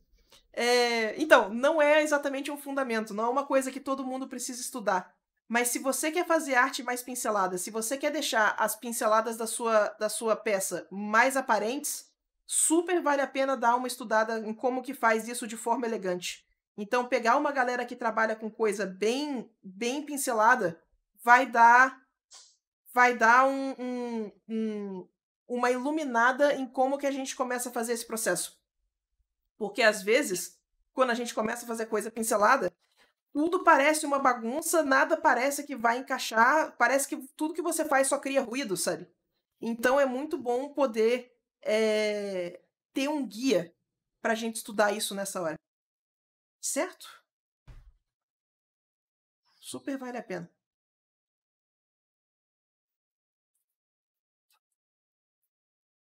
É, então, não é exatamente um fundamento, não é uma coisa que todo mundo precisa estudar. Mas se você quer fazer arte mais pincelada, se você quer deixar as pinceladas da sua, da sua peça mais aparentes, super vale a pena dar uma estudada em como que faz isso de forma elegante. Então, pegar uma galera que trabalha com coisa bem bem pincelada vai dar vai dar um, um, um, uma iluminada em como que a gente começa a fazer esse processo. Porque às vezes, quando a gente começa a fazer coisa pincelada, tudo parece uma bagunça, nada parece que vai encaixar, parece que tudo que você faz só cria ruído, sabe? Então é muito bom poder é, ter um guia para a gente estudar isso nessa hora. Certo? Super vale a pena.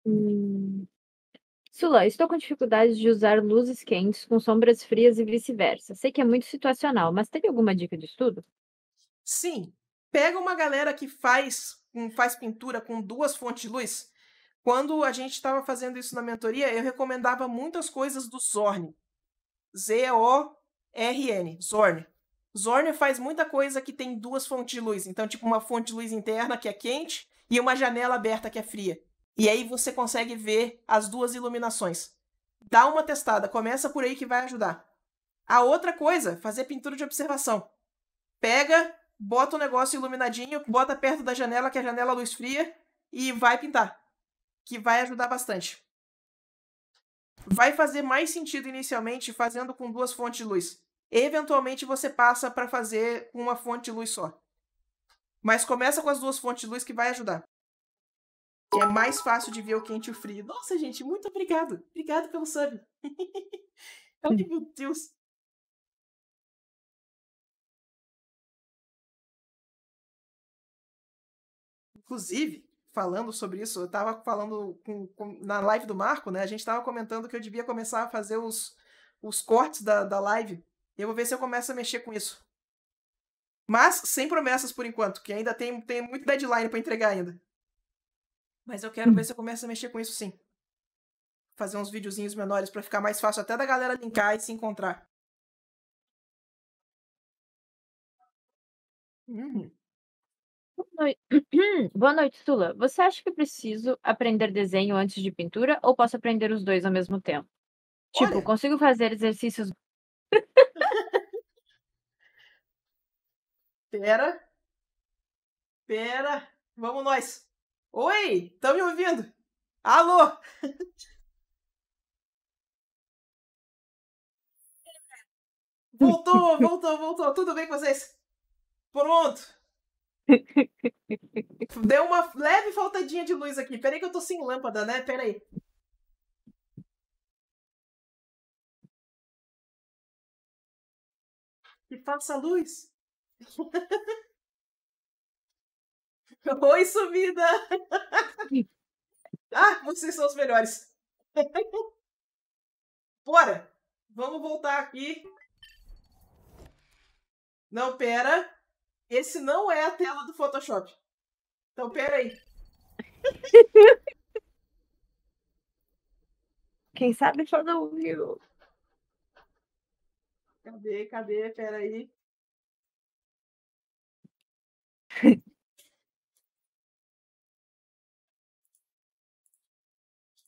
Hum. Sula, estou com dificuldades de usar luzes quentes com sombras frias e vice-versa. Sei que é muito situacional, mas tem alguma dica de estudo? Sim. Pega uma galera que faz, hum, faz pintura com duas fontes de luz. Quando a gente estava fazendo isso na mentoria, eu recomendava muitas coisas do Zorn. Z-O-R-N. Zorn. Zorn faz muita coisa que tem duas fontes de luz. Então, tipo, uma fonte de luz interna que é quente e uma janela aberta que é fria. E aí você consegue ver as duas iluminações. Dá uma testada, começa por aí que vai ajudar. A outra coisa, fazer pintura de observação. Pega, bota o um negócio iluminadinho, bota perto da janela, que a janela luz fria, e vai pintar. Que vai ajudar bastante. Vai fazer mais sentido inicialmente fazendo com duas fontes de luz. Eventualmente você passa para fazer com uma fonte de luz só. Mas começa com as duas fontes de luz que vai ajudar que é mais fácil de ver o quente e o frio. Nossa, gente, muito obrigado. Obrigado pelo sub. Ai, meu Deus. Inclusive, falando sobre isso, eu estava falando com, com, na live do Marco, né? A gente estava comentando que eu devia começar a fazer os, os cortes da, da live. Eu vou ver se eu começo a mexer com isso. Mas sem promessas por enquanto, que ainda tem, tem muito deadline para entregar ainda. Mas eu quero hum. ver se eu começo a mexer com isso sim. Fazer uns videozinhos menores para ficar mais fácil até da galera linkar e se encontrar. Hum. Boa noite. Sula. Você acha que preciso aprender desenho antes de pintura ou posso aprender os dois ao mesmo tempo? Tipo, Olha. Tipo, consigo fazer exercícios. Pera. Pera. Vamos nós. Oi, estão me ouvindo? Alô? Voltou, voltou, voltou. Tudo bem com vocês? Pronto. Deu uma leve faltadinha de luz aqui. Peraí que eu tô sem lâmpada, né? Peraí. Que faça luz. Oi, subida! ah, vocês são os melhores. Bora! Vamos voltar aqui. Não, pera. Esse não é a tela do Photoshop. Então, pera aí. Quem sabe só não viu. Cadê, cadê? Pera aí.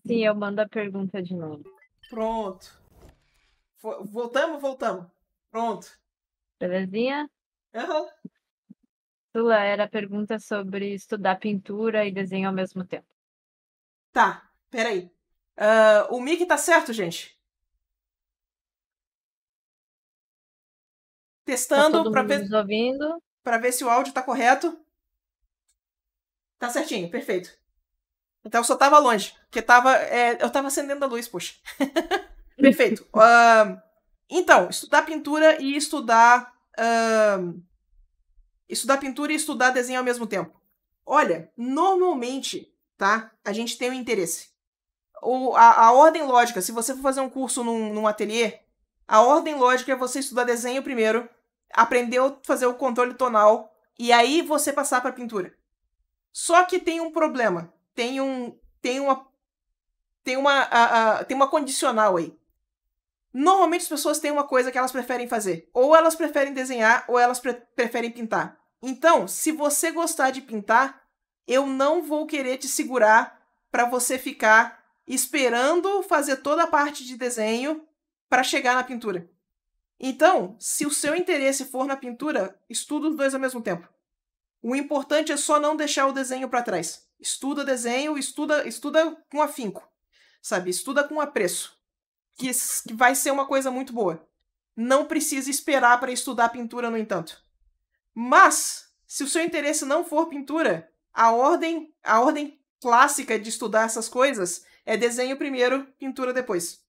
Sim, eu mando a pergunta de novo. Pronto. Voltamos, voltamos. Pronto. Belezinha? Aham. Uhum. era a pergunta sobre estudar pintura e desenho ao mesmo tempo. Tá, peraí. Uh, o Mickey tá certo, gente? Testando tá para ver. ver se o áudio tá correto. Tá certinho, perfeito. Então eu só tava longe, porque tava, é, eu tava acendendo a luz, poxa. Perfeito. Uh, então, estudar pintura e estudar. Uh, estudar pintura e estudar desenho ao mesmo tempo. Olha, normalmente, tá? A gente tem um interesse. O, a, a ordem lógica, se você for fazer um curso num, num ateliê, a ordem lógica é você estudar desenho primeiro, aprender a fazer o controle tonal, e aí você passar para pintura. Só que tem um problema tem um. Tem uma. Tem uma. tem uma condicional aí. Normalmente as pessoas têm uma coisa que elas preferem fazer. Ou elas preferem desenhar, ou elas pre preferem pintar. Então, se você gostar de pintar, eu não vou querer te segurar para você ficar esperando fazer toda a parte de desenho para chegar na pintura. Então, se o seu interesse for na pintura, estuda os dois ao mesmo tempo. O importante é só não deixar o desenho para trás. Estuda desenho, estuda, estuda com afinco, sabe? Estuda com apreço, que, que vai ser uma coisa muito boa. Não precisa esperar para estudar pintura, no entanto. Mas, se o seu interesse não for pintura, a ordem, a ordem clássica de estudar essas coisas é desenho primeiro, pintura depois.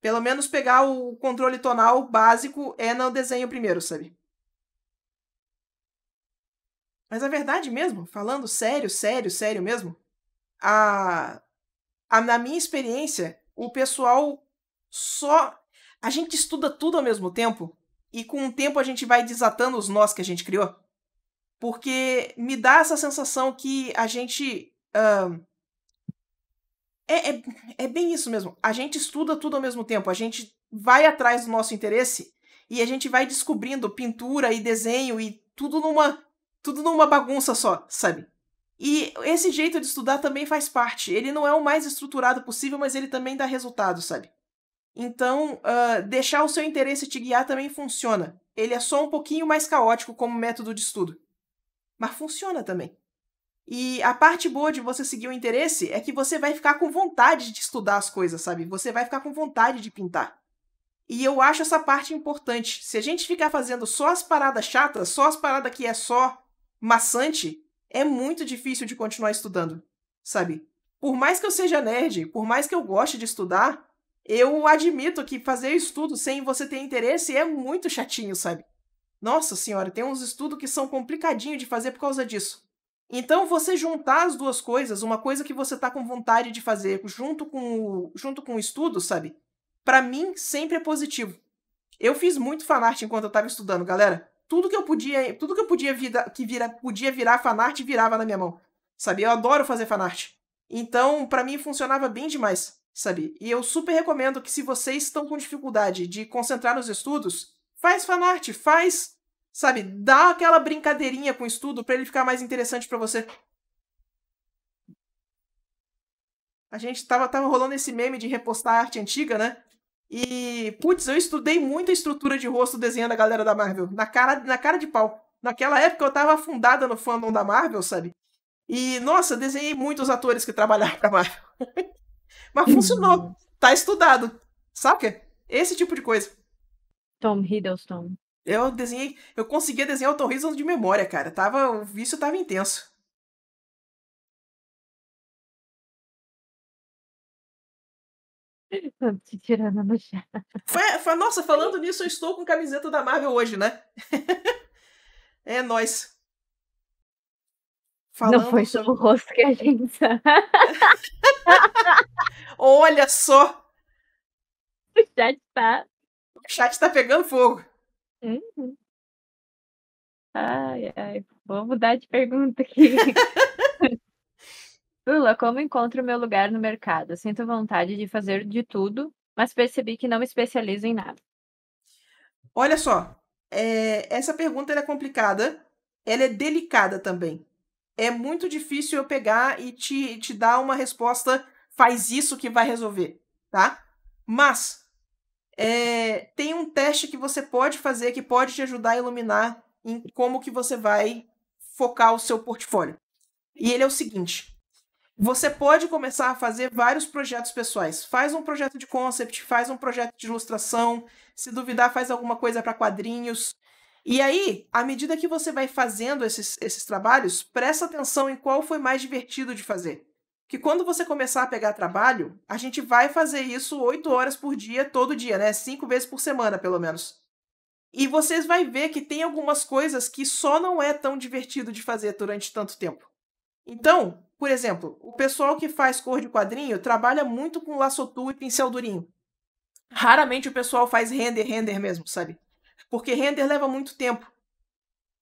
Pelo menos pegar o controle tonal básico é no desenho primeiro, sabe? Mas a é verdade mesmo, falando sério, sério, sério mesmo, a, a, na minha experiência, o pessoal só. A gente estuda tudo ao mesmo tempo e com o tempo a gente vai desatando os nós que a gente criou. Porque me dá essa sensação que a gente. Uh, é, é, é bem isso mesmo. A gente estuda tudo ao mesmo tempo. A gente vai atrás do nosso interesse e a gente vai descobrindo pintura e desenho e tudo numa tudo numa bagunça só, sabe? E esse jeito de estudar também faz parte. Ele não é o mais estruturado possível, mas ele também dá resultado, sabe? Então, uh, deixar o seu interesse te guiar também funciona. Ele é só um pouquinho mais caótico como método de estudo. Mas funciona também. E a parte boa de você seguir o interesse é que você vai ficar com vontade de estudar as coisas, sabe? Você vai ficar com vontade de pintar. E eu acho essa parte importante. Se a gente ficar fazendo só as paradas chatas, só as paradas que é só maçante, é muito difícil de continuar estudando, sabe? Por mais que eu seja nerd, por mais que eu goste de estudar, eu admito que fazer estudo sem você ter interesse é muito chatinho, sabe? Nossa senhora, tem uns estudos que são complicadinhos de fazer por causa disso. Então, você juntar as duas coisas, uma coisa que você tá com vontade de fazer junto com o, junto com o estudo, sabe? Para mim, sempre é positivo. Eu fiz muito fanart enquanto eu tava estudando, galera tudo que eu podia, tudo que eu podia que vira, podia virar fanart virava na minha mão. Sabe? Eu adoro fazer fanart. Então, para mim funcionava bem demais, sabe? E eu super recomendo que se vocês estão com dificuldade de concentrar nos estudos, faz fanart, faz, sabe, dá aquela brincadeirinha com o estudo para ele ficar mais interessante para você. A gente tava, tava rolando esse meme de repostar arte antiga, né? E, putz, eu estudei muito a estrutura de rosto desenhando a galera da Marvel. Na cara, na cara de pau. Naquela época eu tava afundada no fandom da Marvel, sabe? E, nossa, desenhei muitos atores que trabalharam pra Marvel. Mas funcionou. Tá estudado. Saca? Esse tipo de coisa. Tom Hiddleston. Eu desenhei. Eu conseguia desenhar o Tom Hiddleston de memória, cara. Tava, o vício tava intenso. Tô te tirando no chá. nossa, falando nisso, eu estou com camiseta da Marvel hoje, né? é nós. Falando Não foi sobre... o rosto que a gente. Olha só! O chat tá. O chat tá pegando fogo. Uhum. Ai, ai. Vou mudar de pergunta aqui. Lula, como encontro meu lugar no mercado? Sinto vontade de fazer de tudo, mas percebi que não me especializo em nada. Olha só, é, essa pergunta é complicada, ela é delicada também. É muito difícil eu pegar e te, te dar uma resposta, faz isso que vai resolver, tá? Mas é, tem um teste que você pode fazer que pode te ajudar a iluminar em como que você vai focar o seu portfólio. E ele é o seguinte: você pode começar a fazer vários projetos pessoais. Faz um projeto de concept, faz um projeto de ilustração, se duvidar, faz alguma coisa para quadrinhos. E aí, à medida que você vai fazendo esses, esses trabalhos, presta atenção em qual foi mais divertido de fazer. Que quando você começar a pegar trabalho, a gente vai fazer isso oito horas por dia, todo dia, né? Cinco vezes por semana, pelo menos. E vocês vão ver que tem algumas coisas que só não é tão divertido de fazer durante tanto tempo. Então, por exemplo, o pessoal que faz cor de quadrinho trabalha muito com laço tu e pincel durinho. Raramente o pessoal faz render, render mesmo, sabe? Porque render leva muito tempo.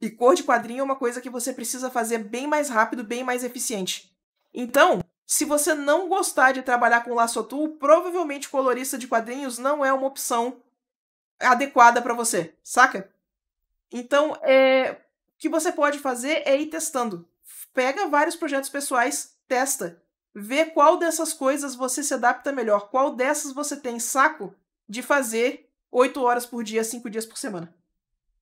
E cor de quadrinho é uma coisa que você precisa fazer bem mais rápido, bem mais eficiente. Então, se você não gostar de trabalhar com laço tool, provavelmente colorista de quadrinhos não é uma opção adequada para você, saca? Então, é... o que você pode fazer é ir testando pega vários projetos pessoais, testa, vê qual dessas coisas você se adapta melhor, qual dessas você tem saco de fazer oito horas por dia, cinco dias por semana.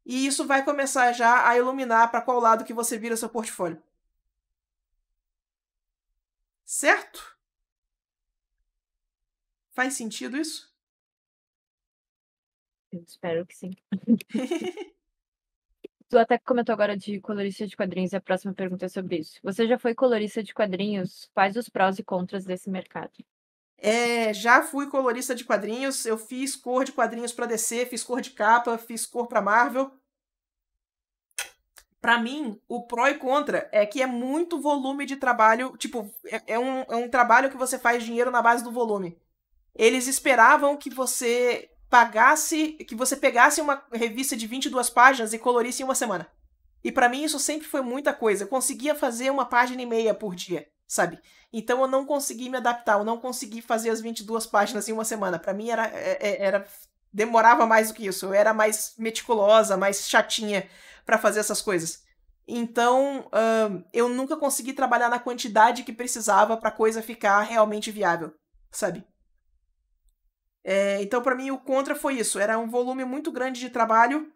E isso vai começar já a iluminar para qual lado que você vira seu portfólio. Certo? Faz sentido isso? Eu espero que sim. Tu até comentou agora de colorista de quadrinhos, e a próxima pergunta é sobre isso. Você já foi colorista de quadrinhos? Quais os prós e contras desse mercado? É, já fui colorista de quadrinhos, eu fiz cor de quadrinhos para DC, fiz cor de capa, fiz cor para Marvel. Para mim, o pró e contra é que é muito volume de trabalho, tipo, é, é, um, é um trabalho que você faz dinheiro na base do volume. Eles esperavam que você pagasse, que você pegasse uma revista de 22 páginas e colorisse em uma semana. E para mim isso sempre foi muita coisa. Eu conseguia fazer uma página e meia por dia, sabe? Então eu não consegui me adaptar, eu não consegui fazer as 22 páginas em uma semana. Para mim era, é, é, era demorava mais do que isso. Eu era mais meticulosa, mais chatinha para fazer essas coisas. Então, eu nunca consegui trabalhar na quantidade que precisava para coisa ficar realmente viável, sabe? É, então, para mim, o contra foi isso. Era um volume muito grande de trabalho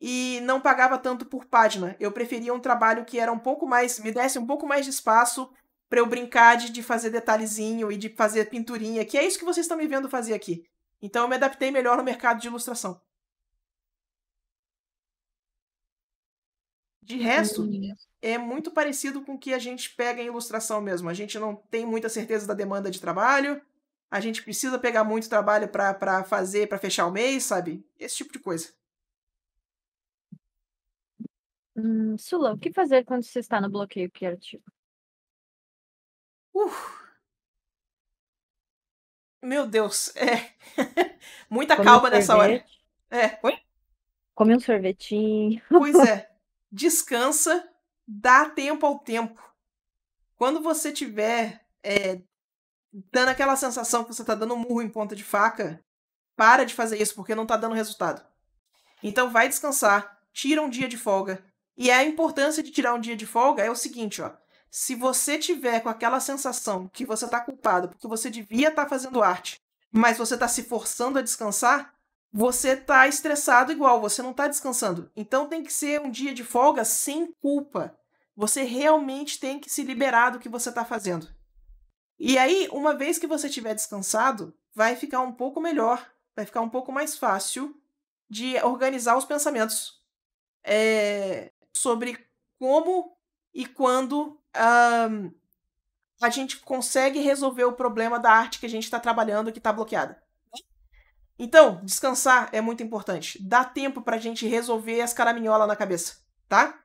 e não pagava tanto por página. Eu preferia um trabalho que era um pouco mais, me desse um pouco mais de espaço para eu brincar de, de, fazer detalhezinho e de fazer pinturinha, que é isso que vocês estão me vendo fazer aqui. Então eu me adaptei melhor no mercado de ilustração. De hum, resto, é muito parecido com o que a gente pega em ilustração mesmo. A gente não tem muita certeza da demanda de trabalho, a gente precisa pegar muito trabalho para fazer, para fechar o mês, sabe? Esse tipo de coisa. Hum, Sula, o que fazer quando você está no bloqueio criativo? Uh. Meu Deus, é. Muita Come calma um nessa hora. É. Oi? Come um sorvetinho. pois é. Descansa, dá tempo ao tempo. Quando você tiver é, dando aquela sensação que você tá dando um murro em ponta de faca, para de fazer isso, porque não tá dando resultado. Então vai descansar, tira um dia de folga. E a importância de tirar um dia de folga é o seguinte, ó. Se você tiver com aquela sensação que você tá culpado, porque você devia estar tá fazendo arte, mas você tá se forçando a descansar, você tá estressado igual, você não tá descansando. Então tem que ser um dia de folga sem culpa. Você realmente tem que se liberar do que você tá fazendo. E aí, uma vez que você tiver descansado, vai ficar um pouco melhor, vai ficar um pouco mais fácil de organizar os pensamentos é, sobre como e quando um, a gente consegue resolver o problema da arte que a gente está trabalhando que está bloqueada. Então, descansar é muito importante. Dá tempo para a gente resolver as caraminholas na cabeça, tá?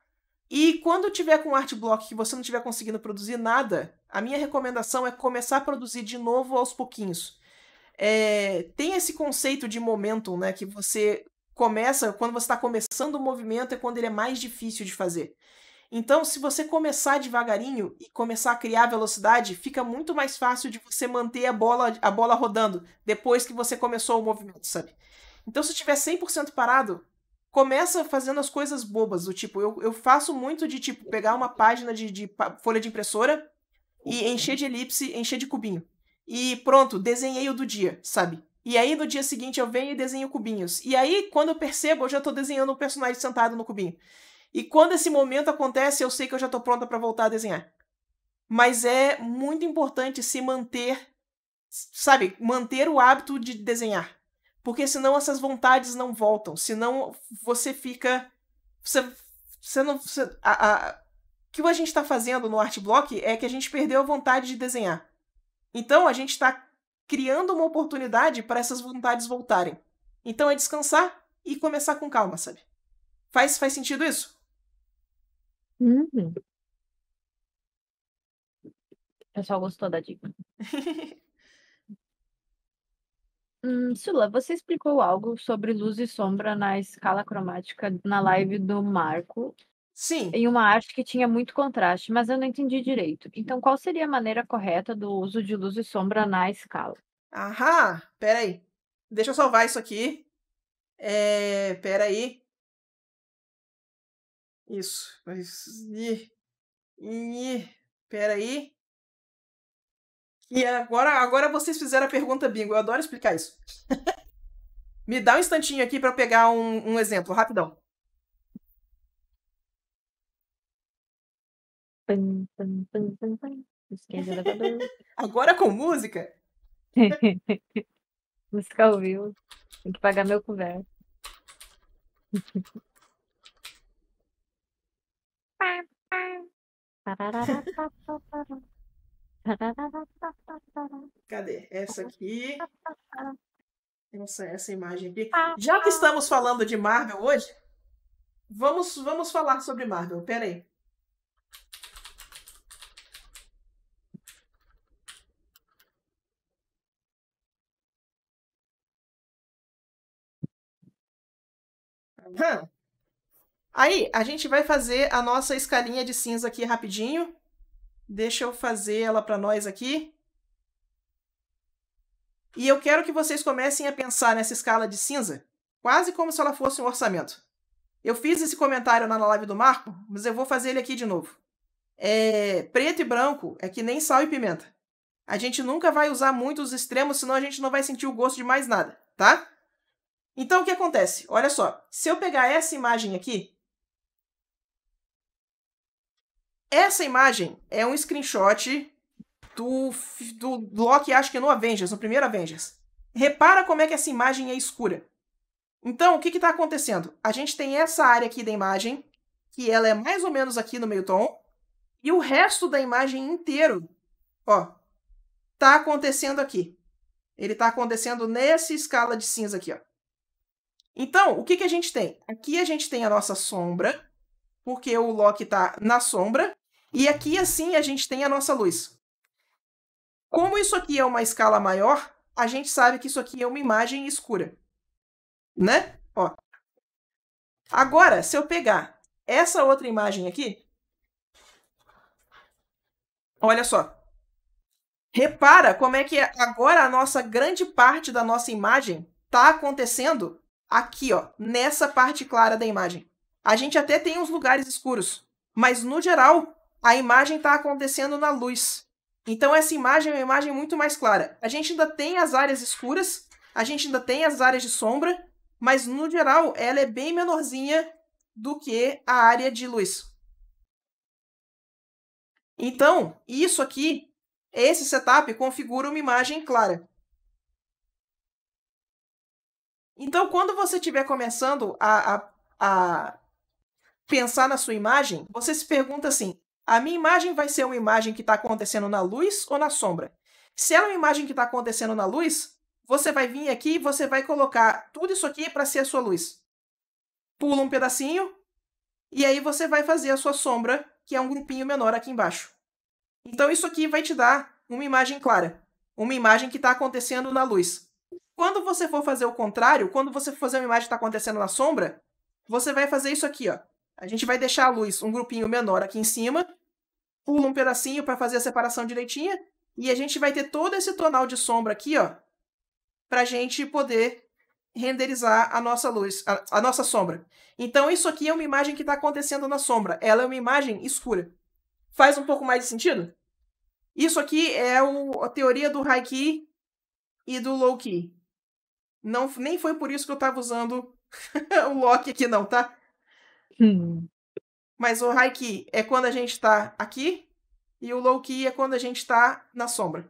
E quando tiver com arte block que você não tiver conseguindo produzir nada, a minha recomendação é começar a produzir de novo aos pouquinhos. É, tem esse conceito de momentum, né? Que você começa, quando você está começando o movimento, é quando ele é mais difícil de fazer. Então, se você começar devagarinho e começar a criar velocidade, fica muito mais fácil de você manter a bola, a bola rodando depois que você começou o movimento, sabe? Então, se tiver 100% parado, começa fazendo as coisas bobas, do tipo, eu, eu faço muito de, tipo, pegar uma página de, de folha de impressora e uhum. encher de elipse, encher de cubinho. E pronto, desenhei o do dia, sabe? E aí no dia seguinte eu venho e desenho cubinhos. E aí, quando eu percebo, eu já tô desenhando um personagem sentado no cubinho. E quando esse momento acontece, eu sei que eu já tô pronta para voltar a desenhar. Mas é muito importante se manter, sabe, manter o hábito de desenhar. Porque senão essas vontades não voltam. Senão você fica. Você, você não. Você, a, a, o que a gente está fazendo no Artblock é que a gente perdeu a vontade de desenhar. Então a gente está criando uma oportunidade para essas vontades voltarem. Então é descansar e começar com calma, sabe? Faz, faz sentido isso? Uhum. O pessoal gostou da dica. Hum, Sula, você explicou algo sobre luz e sombra na escala cromática na live do Marco, Sim, em uma arte que tinha muito contraste, mas eu não entendi direito. Então, qual seria a maneira correta do uso de luz e sombra na escala? Ahá, peraí. Deixa eu salvar isso aqui. É, peraí. Isso. Mas... ih, peraí. E agora, agora vocês fizeram a pergunta bingo. Eu adoro explicar isso. Me dá um instantinho aqui para pegar um, um exemplo, rapidão. Agora com música? música ao vivo. Tem que pagar meu conversa. Cadê? Essa aqui. Nossa, essa imagem aqui. Já que estamos falando de Marvel hoje, vamos, vamos falar sobre Marvel. Pera aí. Aí, a gente vai fazer a nossa escalinha de cinza aqui rapidinho. Deixa eu fazer ela para nós aqui. E eu quero que vocês comecem a pensar nessa escala de cinza, quase como se ela fosse um orçamento. Eu fiz esse comentário na live do Marco, mas eu vou fazer ele aqui de novo. É, preto e branco é que nem sal e pimenta. A gente nunca vai usar muito os extremos, senão a gente não vai sentir o gosto de mais nada, tá? Então o que acontece? Olha só, se eu pegar essa imagem aqui Essa imagem é um screenshot do, do Loki, acho que no Avengers, no primeiro Avengers. Repara como é que essa imagem é escura. Então, o que está acontecendo? A gente tem essa área aqui da imagem, que ela é mais ou menos aqui no meio tom, e o resto da imagem inteiro, ó, tá acontecendo aqui. Ele está acontecendo nessa escala de cinza aqui, ó. Então, o que, que a gente tem? Aqui a gente tem a nossa sombra, porque o Loki está na sombra, e aqui, assim, a gente tem a nossa luz. Como isso aqui é uma escala maior, a gente sabe que isso aqui é uma imagem escura. Né? Ó. Agora, se eu pegar essa outra imagem aqui, olha só. Repara como é que é agora a nossa grande parte da nossa imagem está acontecendo aqui, ó, nessa parte clara da imagem. A gente até tem uns lugares escuros, mas no geral a imagem está acontecendo na luz. Então essa imagem é uma imagem muito mais clara. A gente ainda tem as áreas escuras, a gente ainda tem as áreas de sombra, mas no geral ela é bem menorzinha do que a área de luz. Então, isso aqui, esse setup configura uma imagem clara. Então, quando você estiver começando a, a, a pensar na sua imagem, você se pergunta assim: a minha imagem vai ser uma imagem que está acontecendo na luz ou na sombra. Se ela é uma imagem que está acontecendo na luz, você vai vir aqui e você vai colocar tudo isso aqui para ser a sua luz. Pula um pedacinho e aí você vai fazer a sua sombra, que é um grupinho menor aqui embaixo. Então isso aqui vai te dar uma imagem clara, uma imagem que está acontecendo na luz. Quando você for fazer o contrário, quando você for fazer uma imagem que está acontecendo na sombra, você vai fazer isso aqui, ó. A gente vai deixar a luz um grupinho menor aqui em cima, pula um pedacinho para fazer a separação direitinha, e a gente vai ter todo esse tonal de sombra aqui, ó, para a gente poder renderizar a nossa luz, a, a, nossa sombra. Então, isso aqui é uma imagem que está acontecendo na sombra. Ela é uma imagem escura. Faz um pouco mais de sentido? Isso aqui é o, a teoria do high key e do low key. Não, nem foi por isso que eu estava usando o lock aqui não, tá? Hum. Mas o high key é quando a gente está aqui e o low key é quando a gente está na sombra.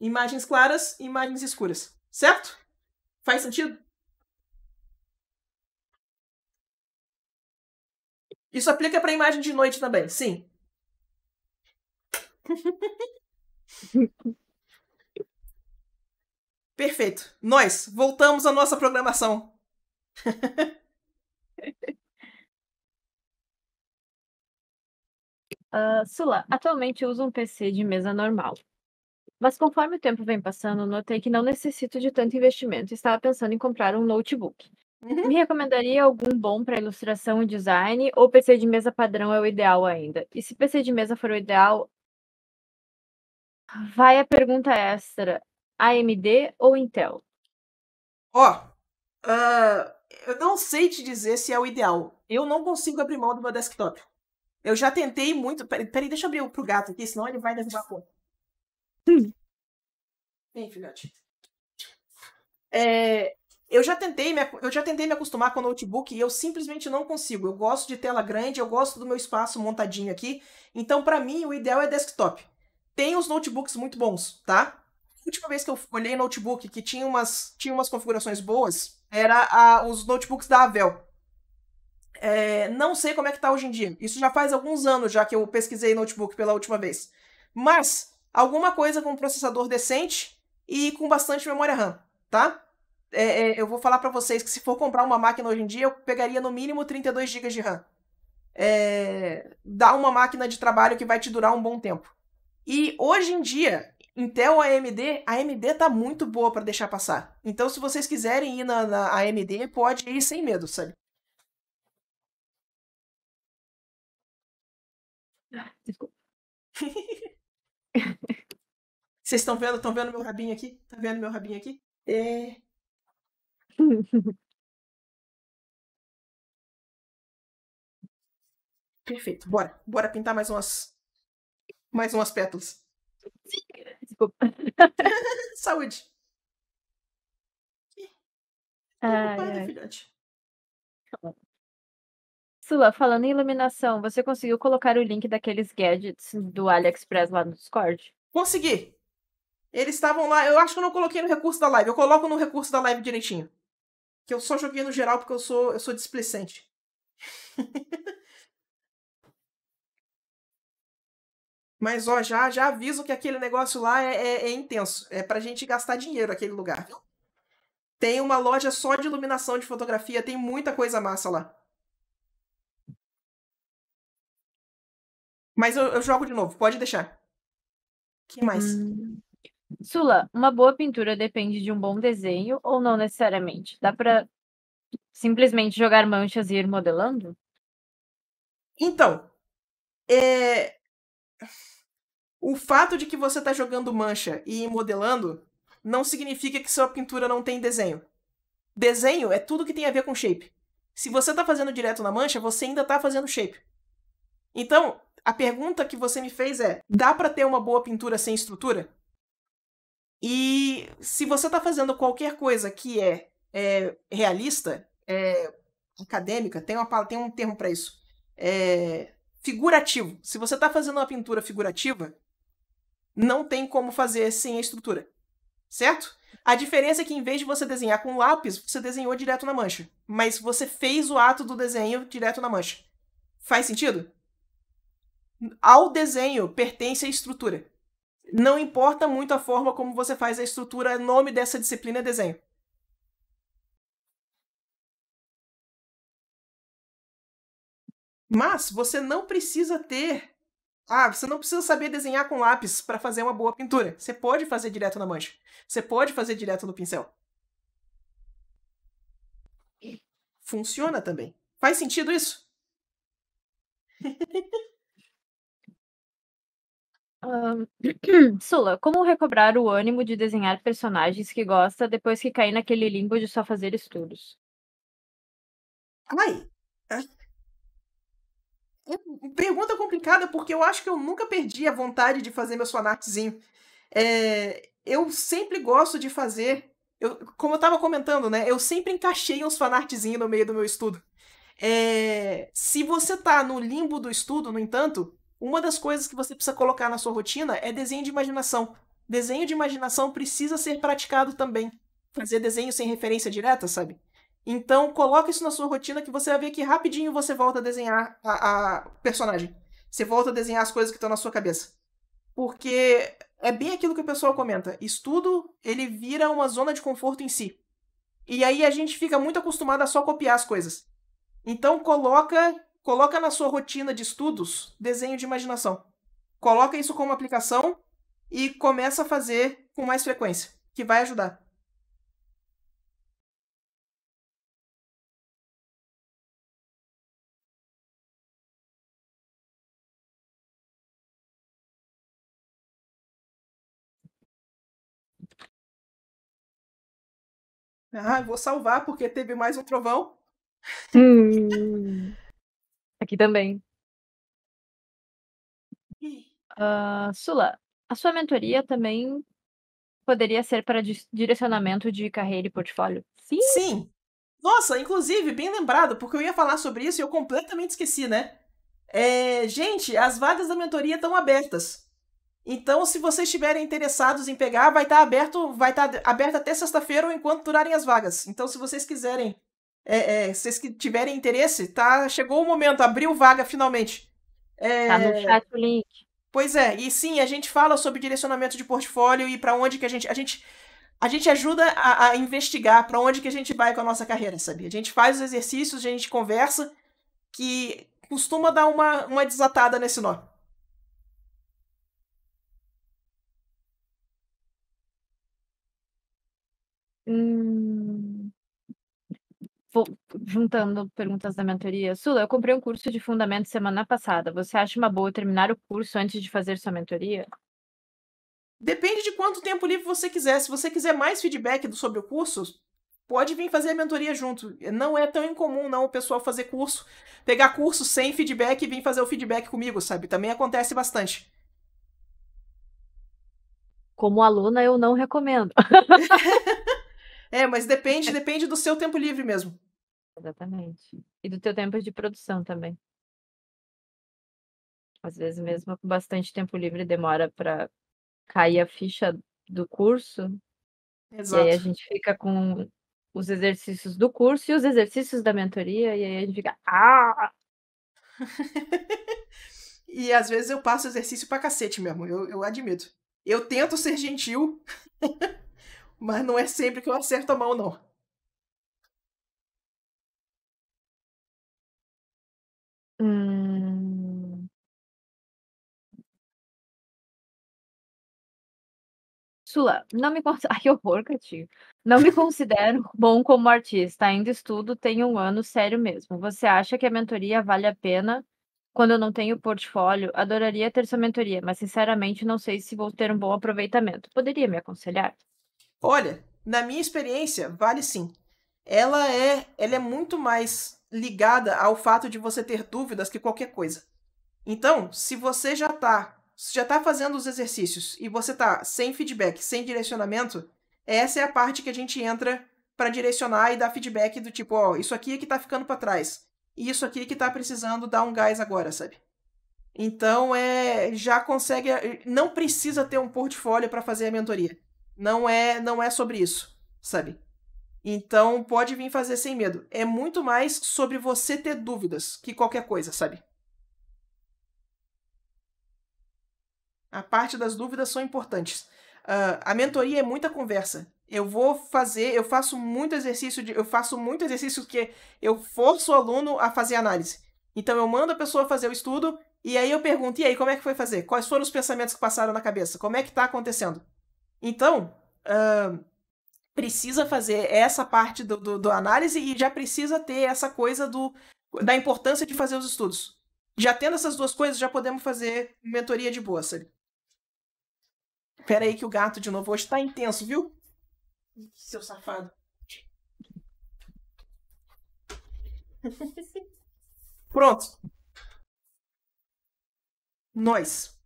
Imagens claras, imagens escuras. Certo? Faz sentido? Isso aplica para imagem de noite também, sim. Perfeito. Nós voltamos à nossa programação. Uh, Sula, atualmente uso um PC de mesa normal. Mas conforme o tempo vem passando, notei que não necessito de tanto investimento e estava pensando em comprar um notebook. Uhum. Me recomendaria algum bom para ilustração e design ou PC de mesa padrão é o ideal ainda? E se PC de mesa for o ideal, vai a pergunta extra: AMD ou Intel? Ó, oh, uh, eu não sei te dizer se é o ideal. Eu não consigo abrir mão do meu desktop. Eu já tentei muito. Peraí, deixa eu abrir pro gato aqui, senão ele vai dar uma porta. Hum. Vem, filhote. É, eu já tentei, me, eu já tentei me acostumar com o notebook e eu simplesmente não consigo. Eu gosto de tela grande, eu gosto do meu espaço montadinho aqui. Então, para mim, o ideal é desktop. Tem os notebooks muito bons, tá? A última vez que eu olhei notebook que tinha umas, tinha umas configurações boas era a, os notebooks da Avel. É, não sei como é que tá hoje em dia. Isso já faz alguns anos já que eu pesquisei notebook pela última vez. Mas alguma coisa com processador decente e com bastante memória RAM, tá? É, é, eu vou falar para vocês que se for comprar uma máquina hoje em dia, eu pegaria no mínimo 32 GB de RAM. É, dá uma máquina de trabalho que vai te durar um bom tempo. E hoje em dia, Intel AMD, a AMD tá muito boa para deixar passar. Então, se vocês quiserem ir na, na AMD, pode ir sem medo, sabe? Vocês estão vendo? Estão vendo meu rabinho aqui? Tá vendo meu rabinho aqui? É. Perfeito. Bora. Bora pintar mais umas mais umas pétalas. Desculpa. Saúde. Ai, Ocupada, filhote. Tá Sula, falando em iluminação, você conseguiu colocar o link daqueles gadgets do AliExpress lá no Discord? Consegui! Eles estavam lá, eu acho que eu não coloquei no recurso da live, eu coloco no recurso da live direitinho. Que eu só joguei no geral porque eu sou, eu sou displicente. Mas ó, já, já aviso que aquele negócio lá é, é, é, intenso. É pra gente gastar dinheiro aquele lugar, Tem uma loja só de iluminação de fotografia, tem muita coisa massa lá. Mas eu, eu jogo de novo, pode deixar. que mais? Hum. Sula, uma boa pintura depende de um bom desenho ou não necessariamente? Dá para simplesmente jogar manchas e ir modelando? Então, é... o fato de que você está jogando mancha e ir modelando não significa que sua pintura não tem desenho. Desenho é tudo que tem a ver com shape. Se você está fazendo direto na mancha, você ainda está fazendo shape. Então, a pergunta que você me fez é: dá para ter uma boa pintura sem estrutura? E se você está fazendo qualquer coisa que é, é realista, é, acadêmica, tem, uma, tem um termo para isso, é, figurativo. Se você está fazendo uma pintura figurativa, não tem como fazer sem a estrutura, certo? A diferença é que em vez de você desenhar com lápis, você desenhou direto na mancha, mas você fez o ato do desenho direto na mancha. Faz sentido? ao desenho pertence a estrutura. Não importa muito a forma como você faz a estrutura, o nome dessa disciplina é desenho. Mas você não precisa ter. Ah, você não precisa saber desenhar com lápis para fazer uma boa pintura. Você pode fazer direto na mancha. Você pode fazer direto no pincel. Funciona também. Faz sentido isso? Um, Sula, como recobrar o ânimo de desenhar personagens que gosta depois que cair naquele limbo de só fazer estudos? Ai! É. Hum, pergunta complicada, porque eu acho que eu nunca perdi a vontade de fazer meu fanartzinho. É, eu sempre gosto de fazer. Eu, como eu tava comentando, né? Eu sempre encaixei uns fanartzinhos no meio do meu estudo. É, se você tá no limbo do estudo, no entanto, uma das coisas que você precisa colocar na sua rotina é desenho de imaginação. Desenho de imaginação precisa ser praticado também. Fazer desenho sem referência direta, sabe? Então, coloca isso na sua rotina que você vai ver que rapidinho você volta a desenhar a, a personagem. Você volta a desenhar as coisas que estão na sua cabeça. Porque é bem aquilo que o pessoal comenta. Estudo, ele vira uma zona de conforto em si. E aí a gente fica muito acostumado a só copiar as coisas. Então coloca Coloca na sua rotina de estudos desenho de imaginação. Coloca isso como aplicação e começa a fazer com mais frequência, que vai ajudar. Ah, vou salvar porque teve mais um trovão. Hum. Aqui também. Uh, Sula, a sua mentoria também poderia ser para direcionamento de carreira e portfólio? Sim. Sim. Nossa, inclusive, bem lembrado, porque eu ia falar sobre isso e eu completamente esqueci, né? É, gente, as vagas da mentoria estão abertas. Então, se vocês estiverem interessados em pegar, vai estar tá aberto, vai estar tá aberto até sexta-feira ou enquanto durarem as vagas. Então, se vocês quiserem é, é, vocês que tiverem interesse, tá? Chegou o momento, abriu vaga finalmente. É... Tá no chat o link. Pois é, e sim, a gente fala sobre direcionamento de portfólio e para onde que a gente. A gente, a gente ajuda a, a investigar para onde que a gente vai com a nossa carreira, sabia? A gente faz os exercícios, a gente conversa, que costuma dar uma, uma desatada nesse nó. Hum juntando perguntas da mentoria. Sula, eu comprei um curso de fundamento semana passada. Você acha uma boa terminar o curso antes de fazer sua mentoria? Depende de quanto tempo livre você quiser. Se você quiser mais feedback sobre o curso, pode vir fazer a mentoria junto. Não é tão incomum, não, o pessoal fazer curso, pegar curso sem feedback e vir fazer o feedback comigo, sabe? Também acontece bastante. Como aluna, eu não recomendo. É, mas depende, é. depende do seu tempo livre mesmo. Exatamente. E do teu tempo de produção também. Às vezes, uhum. mesmo com bastante tempo livre, demora para cair a ficha do curso. Exato. E aí a gente fica com os exercícios do curso e os exercícios da mentoria, e aí a gente fica. Ah! e às vezes eu passo exercício para cacete mesmo, eu, eu admito. Eu tento ser gentil. Mas não é sempre que eu acerto a mão, não. Hum. Sula, não me considero. Ai, horror, Não me considero bom como artista. Ainda estudo, tenho um ano sério mesmo. Você acha que a mentoria vale a pena quando eu não tenho portfólio? Adoraria ter sua mentoria, mas sinceramente não sei se vou ter um bom aproveitamento. Poderia me aconselhar? Olha, na minha experiência, vale sim. Ela é, ela é muito mais ligada ao fato de você ter dúvidas que qualquer coisa. Então, se você já está já tá fazendo os exercícios e você está sem feedback, sem direcionamento, essa é a parte que a gente entra para direcionar e dar feedback do tipo, ó, oh, isso aqui é que está ficando para trás. E isso aqui é que está precisando dar um gás agora, sabe? Então, é, já consegue, não precisa ter um portfólio para fazer a mentoria não é não é sobre isso, sabe? Então pode vir fazer sem medo. É muito mais sobre você ter dúvidas que qualquer coisa, sabe? A parte das dúvidas são importantes. Uh, a mentoria é muita conversa. Eu vou fazer, eu faço muito exercício de, eu faço muito exercício que eu forço o aluno a fazer análise. Então eu mando a pessoa fazer o estudo e aí eu pergunto, e aí como é que foi fazer? Quais foram os pensamentos que passaram na cabeça? Como é que tá acontecendo? Então, uh, precisa fazer essa parte do, do, do, análise e já precisa ter essa coisa do, da importância de fazer os estudos. Já tendo essas duas coisas, já podemos fazer mentoria de boa, sabe? Pera aí que o gato de novo hoje tá intenso, viu? Seu safado. Pronto. Nós.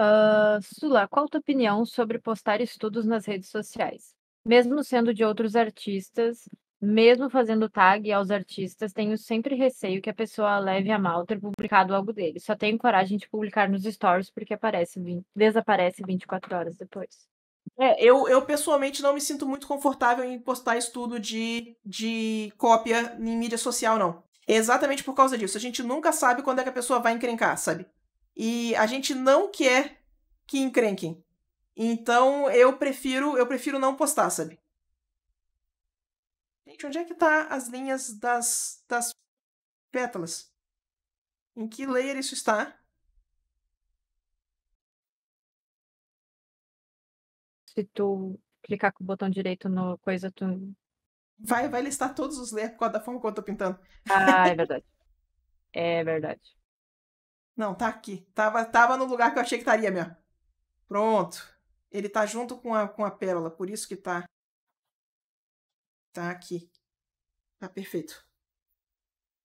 Uh, Sula, qual a tua opinião sobre postar estudos nas redes sociais? Mesmo sendo de outros artistas, mesmo fazendo tag aos artistas, tenho sempre receio que a pessoa leve a mal ter publicado algo dele. Só tenho coragem de publicar nos stories porque aparece 20, desaparece 24 horas depois. É, eu, eu pessoalmente não me sinto muito confortável em postar estudo de, de cópia em mídia social, não. É exatamente por causa disso. A gente nunca sabe quando é que a pessoa vai encrencar, sabe? E a gente não quer que encrenquem. Então eu prefiro, eu prefiro não postar, sabe? Gente, onde é que tá as linhas das, das pétalas? Em que layer isso está? Se tu clicar com o botão direito no coisa, tu. Vai, vai listar todos os layers da forma como eu tô pintando. Ah, é verdade. É verdade. Não, tá aqui. Tava, tava no lugar que eu achei que estaria mesmo. Pronto. Ele tá junto com a, com a pérola, por isso que tá. Tá aqui. Tá perfeito.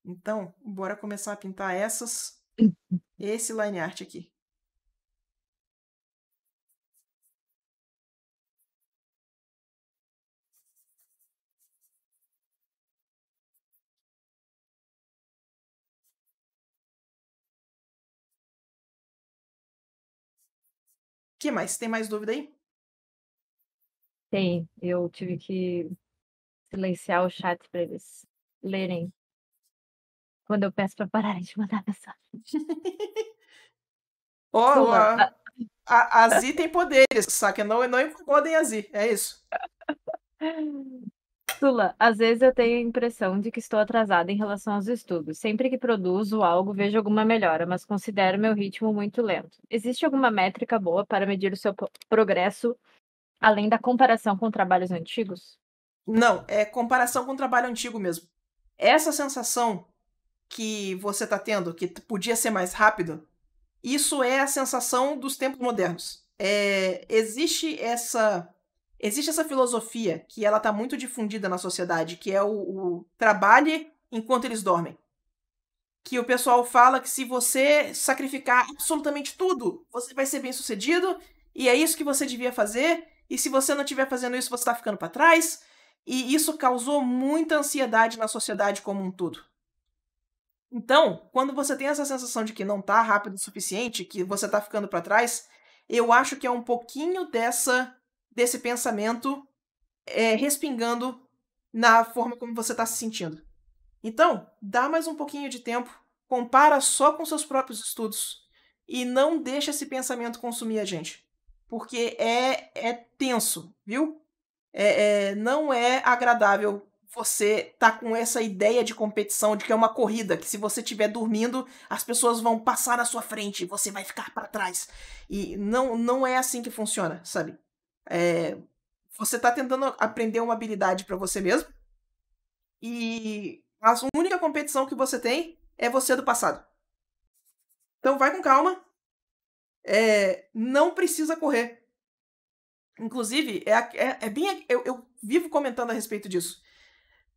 Então, bora começar a pintar essas. Uhum. Esse line art aqui. que mais? Tem mais dúvida aí? Tem. Eu tive que silenciar o chat para eles lerem. Quando eu peço para parar de mandar mensagem. oh, a, a, a Z tem poderes, saca? Não, não incomodem a Z, é isso. Sula, às vezes eu tenho a impressão de que estou atrasada em relação aos estudos. Sempre que produzo algo, vejo alguma melhora, mas considero meu ritmo muito lento. Existe alguma métrica boa para medir o seu progresso além da comparação com trabalhos antigos? Não, é comparação com trabalho antigo mesmo. Essa sensação que você está tendo, que podia ser mais rápido, isso é a sensação dos tempos modernos. É, existe essa Existe essa filosofia que ela tá muito difundida na sociedade, que é o, o trabalhe enquanto eles dormem. Que o pessoal fala que se você sacrificar absolutamente tudo, você vai ser bem sucedido, e é isso que você devia fazer, e se você não estiver fazendo isso, você está ficando para trás. E isso causou muita ansiedade na sociedade como um todo. Então, quando você tem essa sensação de que não tá rápido o suficiente, que você tá ficando para trás, eu acho que é um pouquinho dessa desse pensamento é, respingando na forma como você está se sentindo. Então, dá mais um pouquinho de tempo, compara só com seus próprios estudos e não deixa esse pensamento consumir a gente, porque é, é tenso, viu? É, é, não é agradável você tá com essa ideia de competição de que é uma corrida, que se você estiver dormindo, as pessoas vão passar na sua frente, você vai ficar para trás. E não não é assim que funciona, sabe? É, você está tentando aprender uma habilidade para você mesmo e a única competição que você tem é você do passado. Então vai com calma. É, não precisa correr. Inclusive, é, é, é bem. Eu, eu, vivo comentando a respeito disso.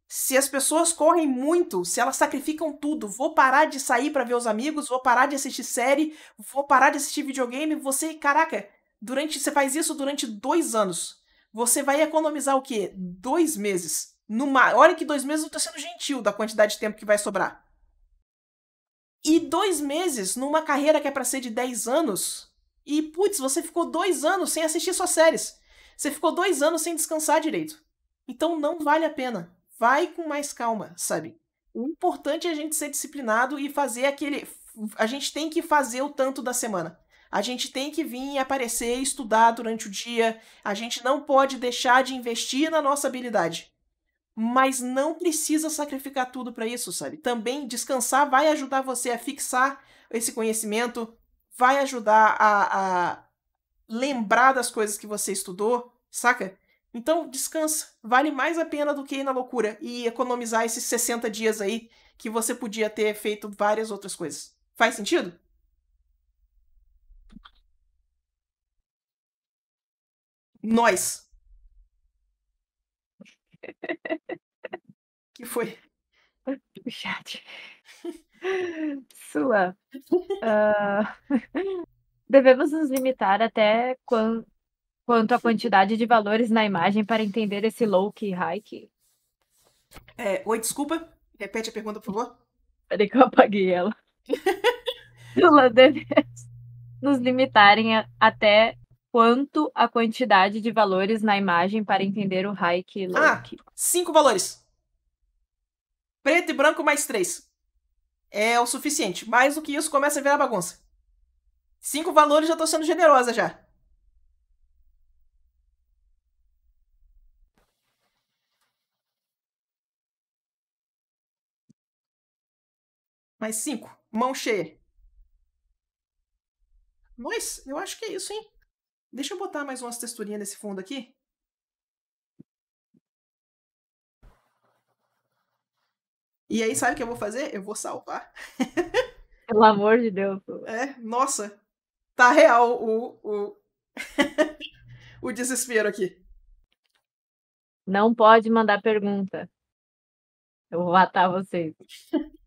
Se as pessoas correm muito, se elas sacrificam tudo, vou parar de sair para ver os amigos, vou parar de assistir série, vou parar de assistir videogame, você, caraca, Durante, você faz isso durante dois anos. Você vai economizar o quê? Dois meses. Numa, olha que dois meses eu tô tá sendo gentil da quantidade de tempo que vai sobrar. E dois meses numa carreira que é para ser de 10 anos. E, putz, você ficou dois anos sem assistir suas séries. Você ficou dois anos sem descansar direito. Então não vale a pena. Vai com mais calma, sabe? O importante é a gente ser disciplinado e fazer aquele. A gente tem que fazer o tanto da semana. A gente tem que vir aparecer, estudar durante o dia. A gente não pode deixar de investir na nossa habilidade. Mas não precisa sacrificar tudo para isso, sabe? Também descansar vai ajudar você a fixar esse conhecimento, vai ajudar a, a lembrar das coisas que você estudou, saca? Então, descansa. Vale mais a pena do que ir na loucura e economizar esses 60 dias aí que você podia ter feito várias outras coisas. Faz sentido? Nós. que foi? Chat. Sua. Uh... Devemos nos limitar até quanto à quantidade de valores na imagem para entender esse low key high key. É, oi, desculpa. Repete a pergunta, por favor. Peraí que eu apaguei ela. Nós devemos nos limitarem a, até quanto a quantidade de valores na imagem para entender o high low ah, Cinco valores. Preto e branco mais três. É o suficiente. Mais do que isso, começa a virar bagunça. Cinco valores já estou sendo generosa já. Mais cinco. Mão cheia. Nós, eu acho que é isso, hein? Deixa eu botar mais umas texturinhas nesse fundo aqui. E aí, sabe o que eu vou fazer? Eu vou salvar. Pelo amor de Deus. É, nossa. Tá real o, o, o desespero aqui. Não pode mandar pergunta. Eu vou matar vocês.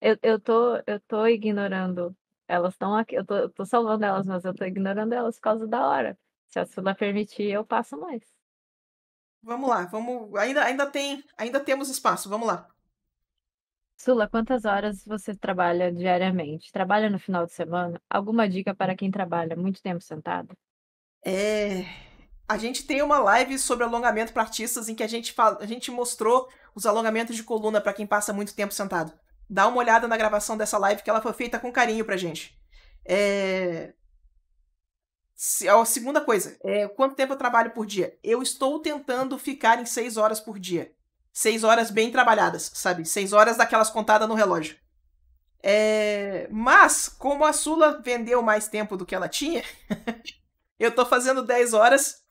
Eu, eu, tô, eu tô ignorando. Elas estão aqui, eu tô, eu tô salvando elas, mas eu tô ignorando elas por causa da hora. Se a Sula permitir, eu passo mais. Vamos lá, vamos. Ainda, ainda tem, ainda temos espaço, vamos lá. Sula, quantas horas você trabalha diariamente? Trabalha no final de semana? Alguma dica para quem trabalha muito tempo sentado? É. A gente tem uma live sobre alongamento para artistas em que a gente, fala, a gente mostrou os alongamentos de coluna para quem passa muito tempo sentado dá uma olhada na gravação dessa live que ela foi feita com carinho pra gente. É... A segunda coisa, é quanto tempo eu trabalho por dia? Eu estou tentando ficar em seis horas por dia. Seis horas bem trabalhadas, sabe? Seis horas daquelas contadas no relógio. É... Mas, como a Sula vendeu mais tempo do que ela tinha, eu tô fazendo 10 horas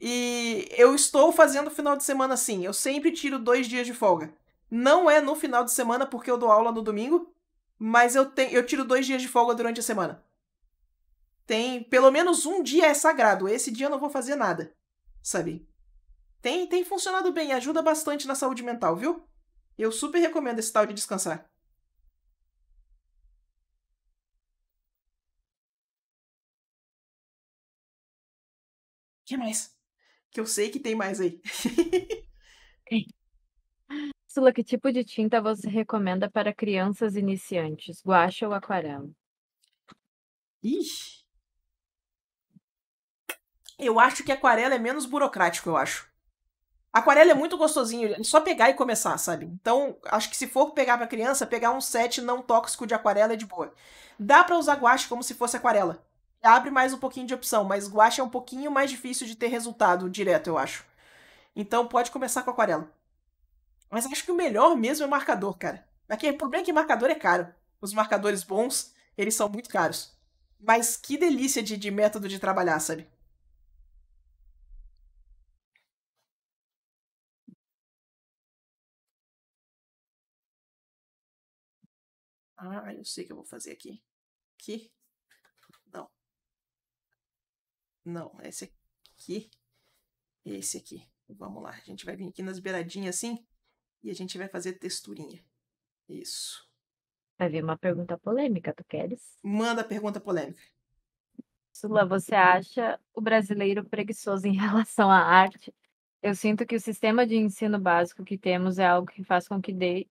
e eu estou fazendo final de semana assim. Eu sempre tiro dois dias de folga. Não é no final de semana, porque eu dou aula no domingo, mas eu, tenho, eu tiro dois dias de folga durante a semana. Tem. Pelo menos um dia é sagrado. Esse dia eu não vou fazer nada. Sabe? Tem, tem funcionado bem, ajuda bastante na saúde mental, viu? Eu super recomendo esse tal de descansar. que mais? Que eu sei que tem mais aí. cápsula, que tipo de tinta você recomenda para crianças iniciantes? Guache ou aquarela? Ixi. Eu acho que aquarela é menos burocrático, eu acho. Aquarela é muito gostosinho, é só pegar e começar, sabe? Então, acho que se for pegar pra criança, pegar um set não tóxico de aquarela é de boa. Dá para usar guache como se fosse aquarela. Abre mais um pouquinho de opção, mas guache é um pouquinho mais difícil de ter resultado direto, eu acho. Então, pode começar com aquarela. Mas acho que o melhor mesmo é marcador, cara. Aqui, o problema é que marcador é caro. Os marcadores bons, eles são muito caros. Mas que delícia de, de método de trabalhar, sabe? Ah, eu sei o que eu vou fazer aqui. Aqui. Não. Não, esse aqui. Esse aqui. Vamos lá, a gente vai vir aqui nas beiradinhas assim. E a gente vai fazer texturinha. Isso. Vai vir uma pergunta polêmica, tu queres? Manda a pergunta polêmica. Sula, você acha o brasileiro preguiçoso em relação à arte? Eu sinto que o sistema de ensino básico que temos é algo que faz com que dê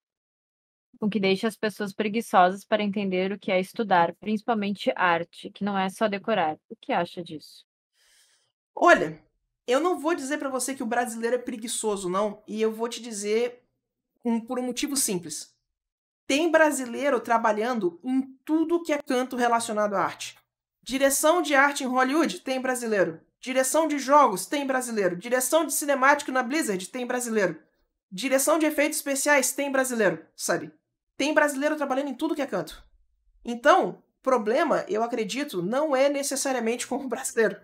com que deixe as pessoas preguiçosas para entender o que é estudar, principalmente arte, que não é só decorar. O que acha disso? Olha, eu não vou dizer para você que o brasileiro é preguiçoso, não, e eu vou te dizer um, por um motivo simples. Tem brasileiro trabalhando em tudo que é canto relacionado à arte. Direção de arte em Hollywood tem brasileiro. Direção de jogos tem brasileiro. Direção de cinemático na Blizzard tem brasileiro. Direção de efeitos especiais tem brasileiro, sabe? Tem brasileiro trabalhando em tudo que é canto. Então, problema, eu acredito, não é necessariamente com o brasileiro.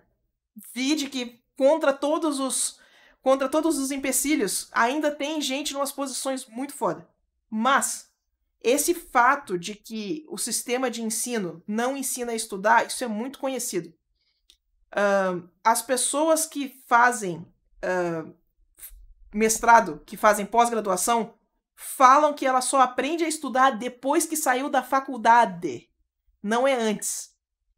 Vide que contra todos os contra todos os empecilhos, ainda tem gente em umas posições muito foda. Mas esse fato de que o sistema de ensino não ensina a estudar, isso é muito conhecido. Uh, as pessoas que fazem uh, mestrado, que fazem pós-graduação, falam que ela só aprende a estudar depois que saiu da faculdade, não é antes.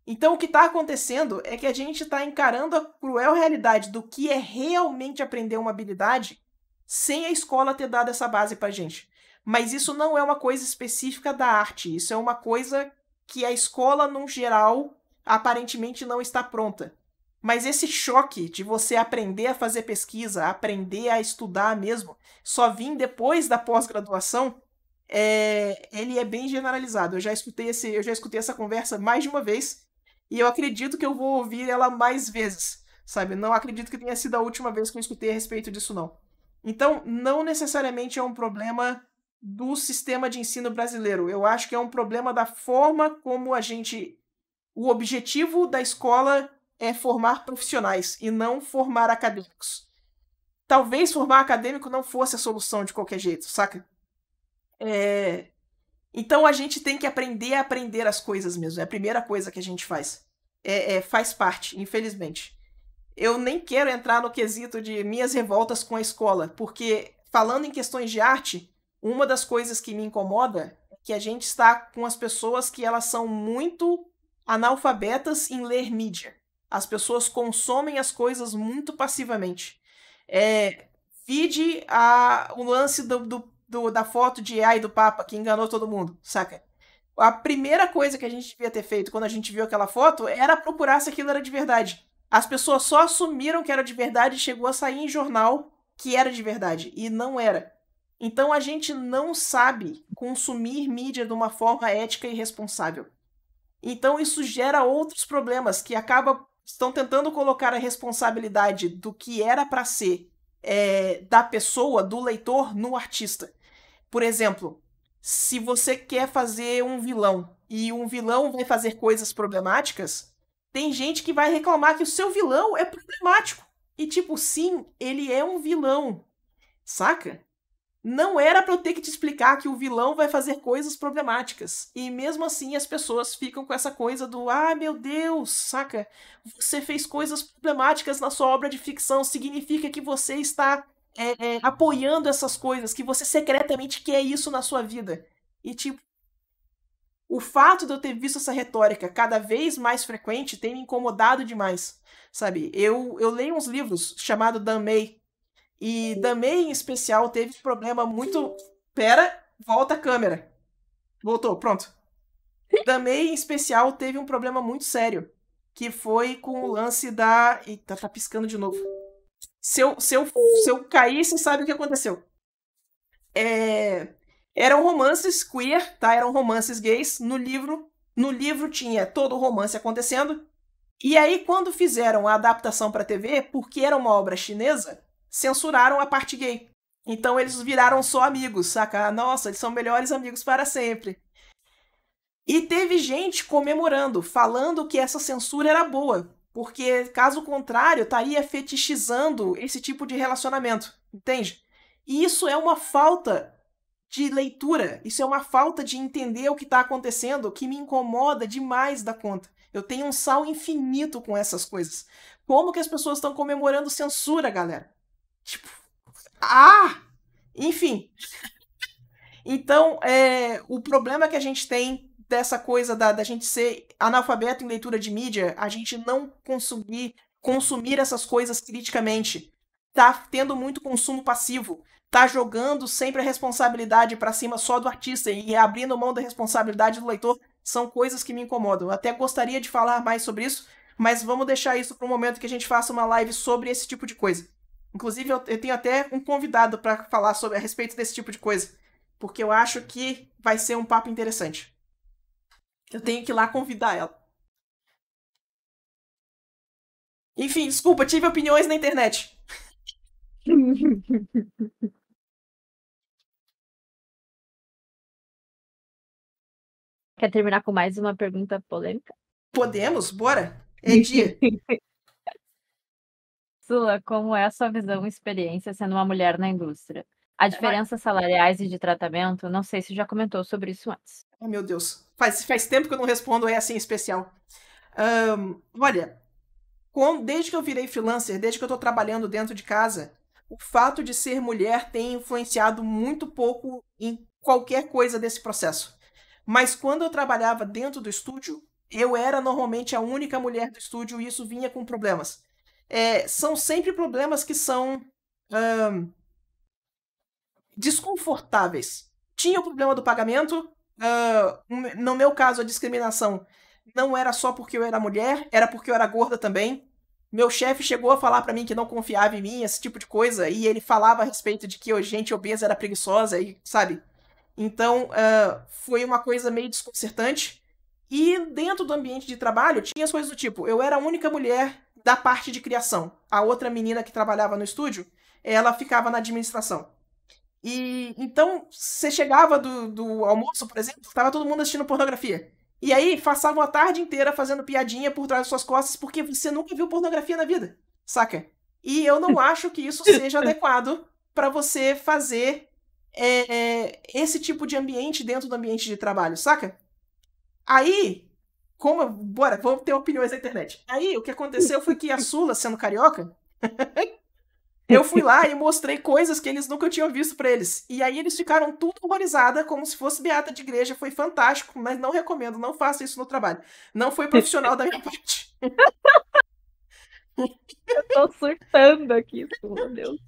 Então, o que está acontecendo é que a gente está encarando a cruel realidade do que é realmente aprender uma habilidade sem a escola ter dado essa base para gente. Mas isso não é uma coisa específica da arte, isso é uma coisa que a escola, no geral, aparentemente não está pronta. Mas esse choque de você aprender a fazer pesquisa, aprender a estudar mesmo, só vir depois da pós-graduação, é... ele é bem generalizado. Eu já escutei esse, eu já escutei essa conversa mais de uma vez e eu acredito que eu vou ouvir ela mais vezes, sabe? Não acredito que tenha sido a última vez que eu escutei a respeito disso, não. Então, não necessariamente é um problema do sistema de ensino brasileiro. Eu acho que é um problema da forma como a gente. O objetivo da escola é formar profissionais e não formar acadêmicos. Talvez formar acadêmico não fosse a solução de qualquer jeito, saca? É, então a gente tem que aprender a aprender as coisas mesmo. É a primeira coisa que a gente faz. É, é, faz parte, infelizmente. Eu nem quero entrar no quesito de minhas revoltas com a escola, porque falando em questões de arte, uma das coisas que me incomoda é que a gente está com as pessoas que elas são muito analfabetas em ler mídia. As pessoas consomem as coisas muito passivamente. É, vide a, o lance do, do do, da foto de AI do Papa, que enganou todo mundo, saca? A primeira coisa que a gente devia ter feito quando a gente viu aquela foto era procurar se aquilo era de verdade. As pessoas só assumiram que era de verdade e chegou a sair em jornal que era de verdade, e não era. Então a gente não sabe consumir mídia de uma forma ética e responsável. Então isso gera outros problemas que acaba estão tentando colocar a responsabilidade do que era para ser é, da pessoa, do leitor, no artista. Por exemplo, se você quer fazer um vilão e um vilão vai fazer coisas problemáticas, tem gente que vai reclamar que o seu vilão é problemático. E tipo, sim, ele é um vilão. Saca? Não era para eu ter que te explicar que o vilão vai fazer coisas problemáticas. E mesmo assim as pessoas ficam com essa coisa do: "Ah, meu Deus, saca? Você fez coisas problemáticas na sua obra de ficção, significa que você está é, é, apoiando essas coisas, que você secretamente quer isso na sua vida. E, tipo, o fato de eu ter visto essa retórica cada vez mais frequente tem me incomodado demais, sabe? Eu, eu leio uns livros chamado Dan May, e Dan May, em especial, teve um problema muito... Pera, volta a câmera. Voltou, pronto. Dan May, em especial, teve um problema muito sério, que foi com o lance da... Eita, tá piscando de novo. Se eu, se eu, se eu sabe o que aconteceu. É, eram romances queer, tá? Eram romances gays. No livro, no livro tinha todo o romance acontecendo. E aí, quando fizeram a adaptação para TV, porque era uma obra chinesa, censuraram a parte gay. Então eles viraram só amigos, saca? Ah, nossa, eles são melhores amigos para sempre. E teve gente comemorando, falando que essa censura era boa. Porque, caso contrário, estaria tá fetichizando esse tipo de relacionamento, entende? E isso é uma falta de leitura, isso é uma falta de entender o que está acontecendo que me incomoda demais da conta. Eu tenho um sal infinito com essas coisas. Como que as pessoas estão comemorando censura, galera? Tipo, ah! Enfim. Então, é, o problema que a gente tem dessa coisa da, da gente ser analfabeto em leitura de mídia, a gente não conseguir consumir essas coisas criticamente. Tá tendo muito consumo passivo. Tá jogando sempre a responsabilidade para cima só do artista e abrindo mão da responsabilidade do leitor. São coisas que me incomodam. Até gostaria de falar mais sobre isso, mas vamos deixar isso para o momento que a gente faça uma live sobre esse tipo de coisa. Inclusive, eu tenho até um convidado para falar sobre a respeito desse tipo de coisa, porque eu acho que vai ser um papo interessante. Eu tenho que ir lá convidar ela. Enfim, desculpa, tive opiniões na internet. Quer terminar com mais uma pergunta polêmica? Podemos, bora. É dia. Sula, como é a sua visão e experiência sendo uma mulher na indústria? A diferença salariais e de tratamento, não sei se já comentou sobre isso antes. Ai, oh, meu Deus. Faz, faz tempo que eu não respondo é assim especial. Um, olha, com, desde que eu virei freelancer, desde que eu estou trabalhando dentro de casa, o fato de ser mulher tem influenciado muito pouco em qualquer coisa desse processo. Mas quando eu trabalhava dentro do estúdio, eu era normalmente a única mulher do estúdio e isso vinha com problemas. É, são sempre problemas que são um, desconfortáveis. Tinha o problema do pagamento, Uh, no meu caso, a discriminação não era só porque eu era mulher, era porque eu era gorda também. Meu chefe chegou a falar para mim que não confiava em mim, esse tipo de coisa, e ele falava a respeito de que a gente obesa era preguiçosa, e sabe? Então, uh, foi uma coisa meio desconcertante. E dentro do ambiente de trabalho, tinha as coisas do tipo: eu era a única mulher da parte de criação. A outra menina que trabalhava no estúdio, ela ficava na administração. E então, você chegava do, do almoço, por exemplo, estava todo mundo assistindo pornografia. E aí passava a tarde inteira fazendo piadinha por trás das suas costas porque você nunca viu pornografia na vida, saca? E eu não acho que isso seja adequado para você fazer é, é, esse tipo de ambiente dentro do ambiente de trabalho, saca? Aí, como. Bora, vamos ter opiniões na internet. Aí, o que aconteceu foi que a Sula, sendo carioca, Eu fui lá e mostrei coisas que eles nunca tinham visto para eles. E aí eles ficaram tudo horrorizada, como se fosse beata de igreja. Foi fantástico, mas não recomendo, não faça isso no trabalho. Não foi profissional da minha parte. Eu tô surtando aqui, meu Deus.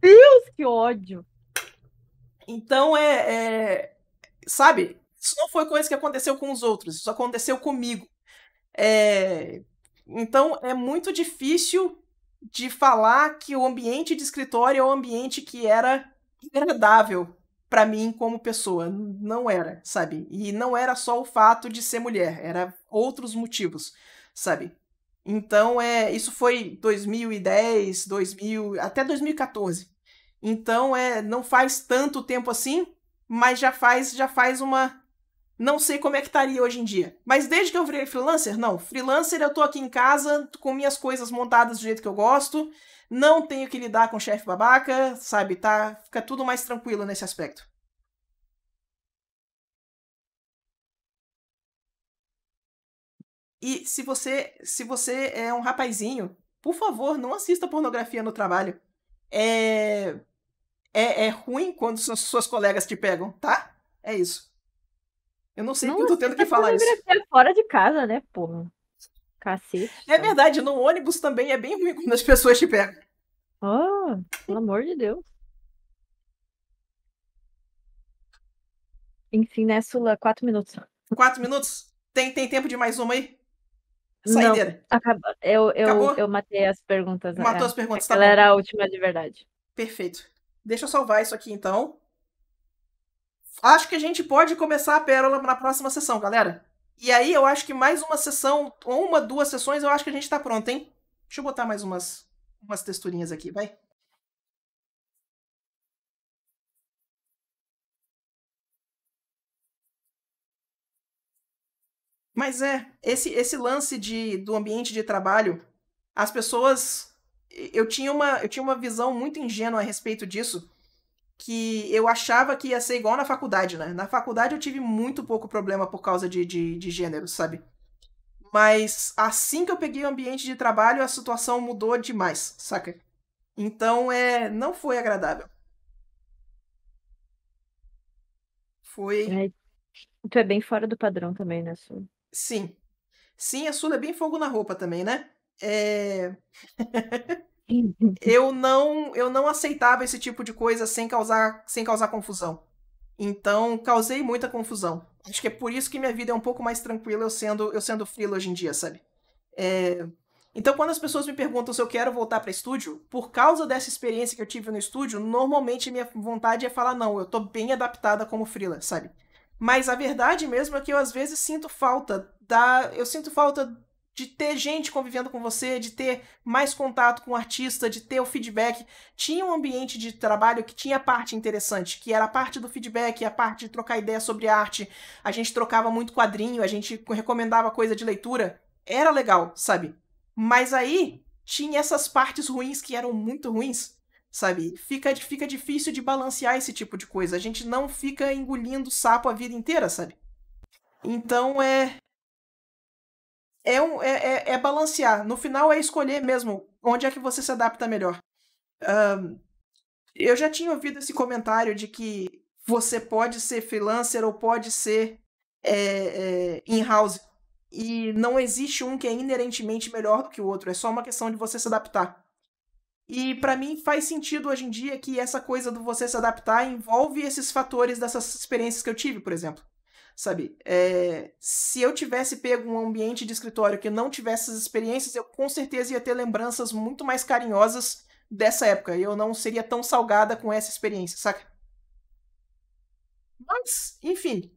Deus, que ódio! Então é, é, Sabe? Isso não foi coisa que aconteceu com os outros, isso aconteceu comigo. É, então é muito difícil de falar que o ambiente de escritório é o ambiente que era agradável para mim como pessoa. Não era, sabe? E não era só o fato de ser mulher, era outros motivos, sabe? Então, é, isso foi 2010, 2000, até 2014. Então, é, não faz tanto tempo assim, mas já faz, já faz uma não sei como é que estaria hoje em dia. Mas desde que eu virei freelancer, não. Freelancer eu tô aqui em casa com minhas coisas montadas do jeito que eu gosto. Não tenho que lidar com chefe babaca, sabe? Tá, fica tudo mais tranquilo nesse aspecto. E se você, se você é um rapazinho, por favor, não assista pornografia no trabalho. É, é, é ruim quando suas, suas colegas te pegam, tá? É isso. Eu não sei não, porque eu tô tendo que é falar isso. É fora de casa, né, porra? Cacete. É verdade, no ônibus também é bem ruim quando as pessoas te pegam. Oh, pelo amor de Deus. Enfim, né, Sula? Quatro minutos. Quatro minutos? Tem, tem tempo de mais uma aí? Saideira. Não, acaba. Eu, eu, Acabou? eu matei as perguntas. Matou é. as perguntas, Aquela tá bom. era a última de verdade. Perfeito. Deixa eu salvar isso aqui, então. Acho que a gente pode começar a pérola na próxima sessão, galera. E aí eu acho que mais uma sessão, ou uma, duas sessões, eu acho que a gente tá pronto, hein? Deixa eu botar mais umas, umas texturinhas aqui, vai. Mas é, esse, esse lance de, do ambiente de trabalho, as pessoas. Eu tinha, uma, eu tinha uma visão muito ingênua a respeito disso, que eu achava que ia ser igual na faculdade, né? Na faculdade eu tive muito pouco problema por causa de, de, de gênero, sabe? Mas assim que eu peguei o ambiente de trabalho, a situação mudou demais, saca? Então é, não foi agradável. Foi. É, tu é bem fora do padrão também, né, Sul? Sim. Sim, a Sul é bem fogo na roupa também, né? É. eu não eu não aceitava esse tipo de coisa sem causar sem causar confusão. Então causei muita confusão. Acho que é por isso que minha vida é um pouco mais tranquila eu sendo eu sendo freela hoje em dia, sabe? É... Então quando as pessoas me perguntam se eu quero voltar para estúdio, por causa dessa experiência que eu tive no estúdio, normalmente minha vontade é falar não, eu tô bem adaptada como freela, sabe? Mas a verdade mesmo é que eu às vezes sinto falta da eu sinto falta de ter gente convivendo com você, de ter mais contato com o artista, de ter o feedback. Tinha um ambiente de trabalho que tinha a parte interessante, que era a parte do feedback, a parte de trocar ideia sobre arte. A gente trocava muito quadrinho, a gente recomendava coisa de leitura. Era legal, sabe? Mas aí tinha essas partes ruins que eram muito ruins, sabe? Fica, fica difícil de balancear esse tipo de coisa. A gente não fica engolindo sapo a vida inteira, sabe? Então é é, um, é, é, é, balancear. No final é escolher mesmo onde é que você se adapta melhor. Um, eu já tinha ouvido esse comentário de que você pode ser freelancer ou pode ser é, é, in-house. E não existe um que é inerentemente melhor do que o outro. É só uma questão de você se adaptar. E para mim faz sentido hoje em dia que essa coisa do você se adaptar envolve esses fatores dessas experiências que eu tive, por exemplo sabe? É, se eu tivesse pego um ambiente de escritório que não tivesse essas experiências, eu com certeza ia ter lembranças muito mais carinhosas dessa época. E eu não seria tão salgada com essa experiência, saca? Mas, enfim.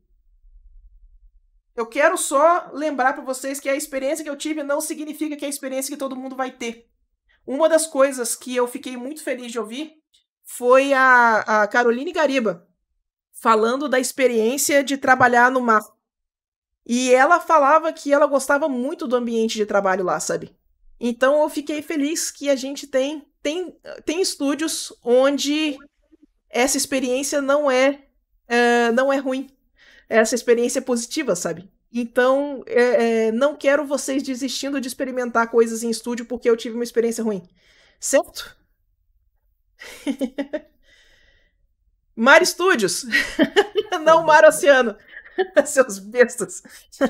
Eu quero só lembrar para vocês que a experiência que eu tive não significa que é a experiência que todo mundo vai ter. Uma das coisas que eu fiquei muito feliz de ouvir foi a, a Caroline Gariba, falando da experiência de trabalhar no mar. E ela falava que ela gostava muito do ambiente de trabalho lá, sabe? Então eu fiquei feliz que a gente tem tem, tem estúdios onde essa experiência não é, eh, não é ruim. Essa experiência é positiva, sabe? Então, é, é, não quero vocês desistindo de experimentar coisas em estúdio porque eu tive uma experiência ruim. Certo? Mar Studios, não Mar Oceano. Seus bestas.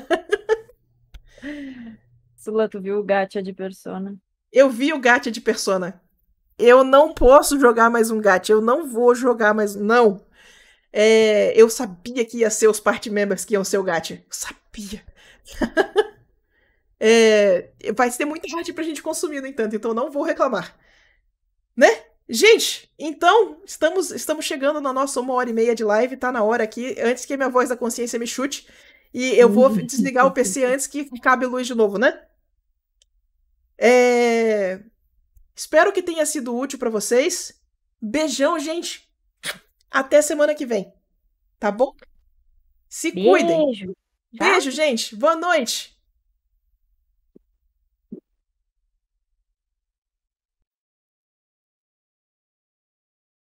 Sula, tu viu o gacha de Persona? Eu vi o gacha de Persona. Eu não posso jogar mais um gacha. Eu não vou jogar mais. Não. É, eu sabia que ia ser os party members que iam ser o gacha. Eu sabia. é, vai ter muita hard pra gente consumir, no entanto, então não vou reclamar. Né? Gente, então estamos estamos chegando na nossa uma hora e meia de live, tá na hora aqui, antes que minha voz da consciência me chute. E eu vou uhum. desligar o PC antes que cabe luz de novo, né? É... Espero que tenha sido útil para vocês. Beijão, gente. Até semana que vem. Tá bom? Se Beijo. cuidem. Beijo, gente. Boa noite.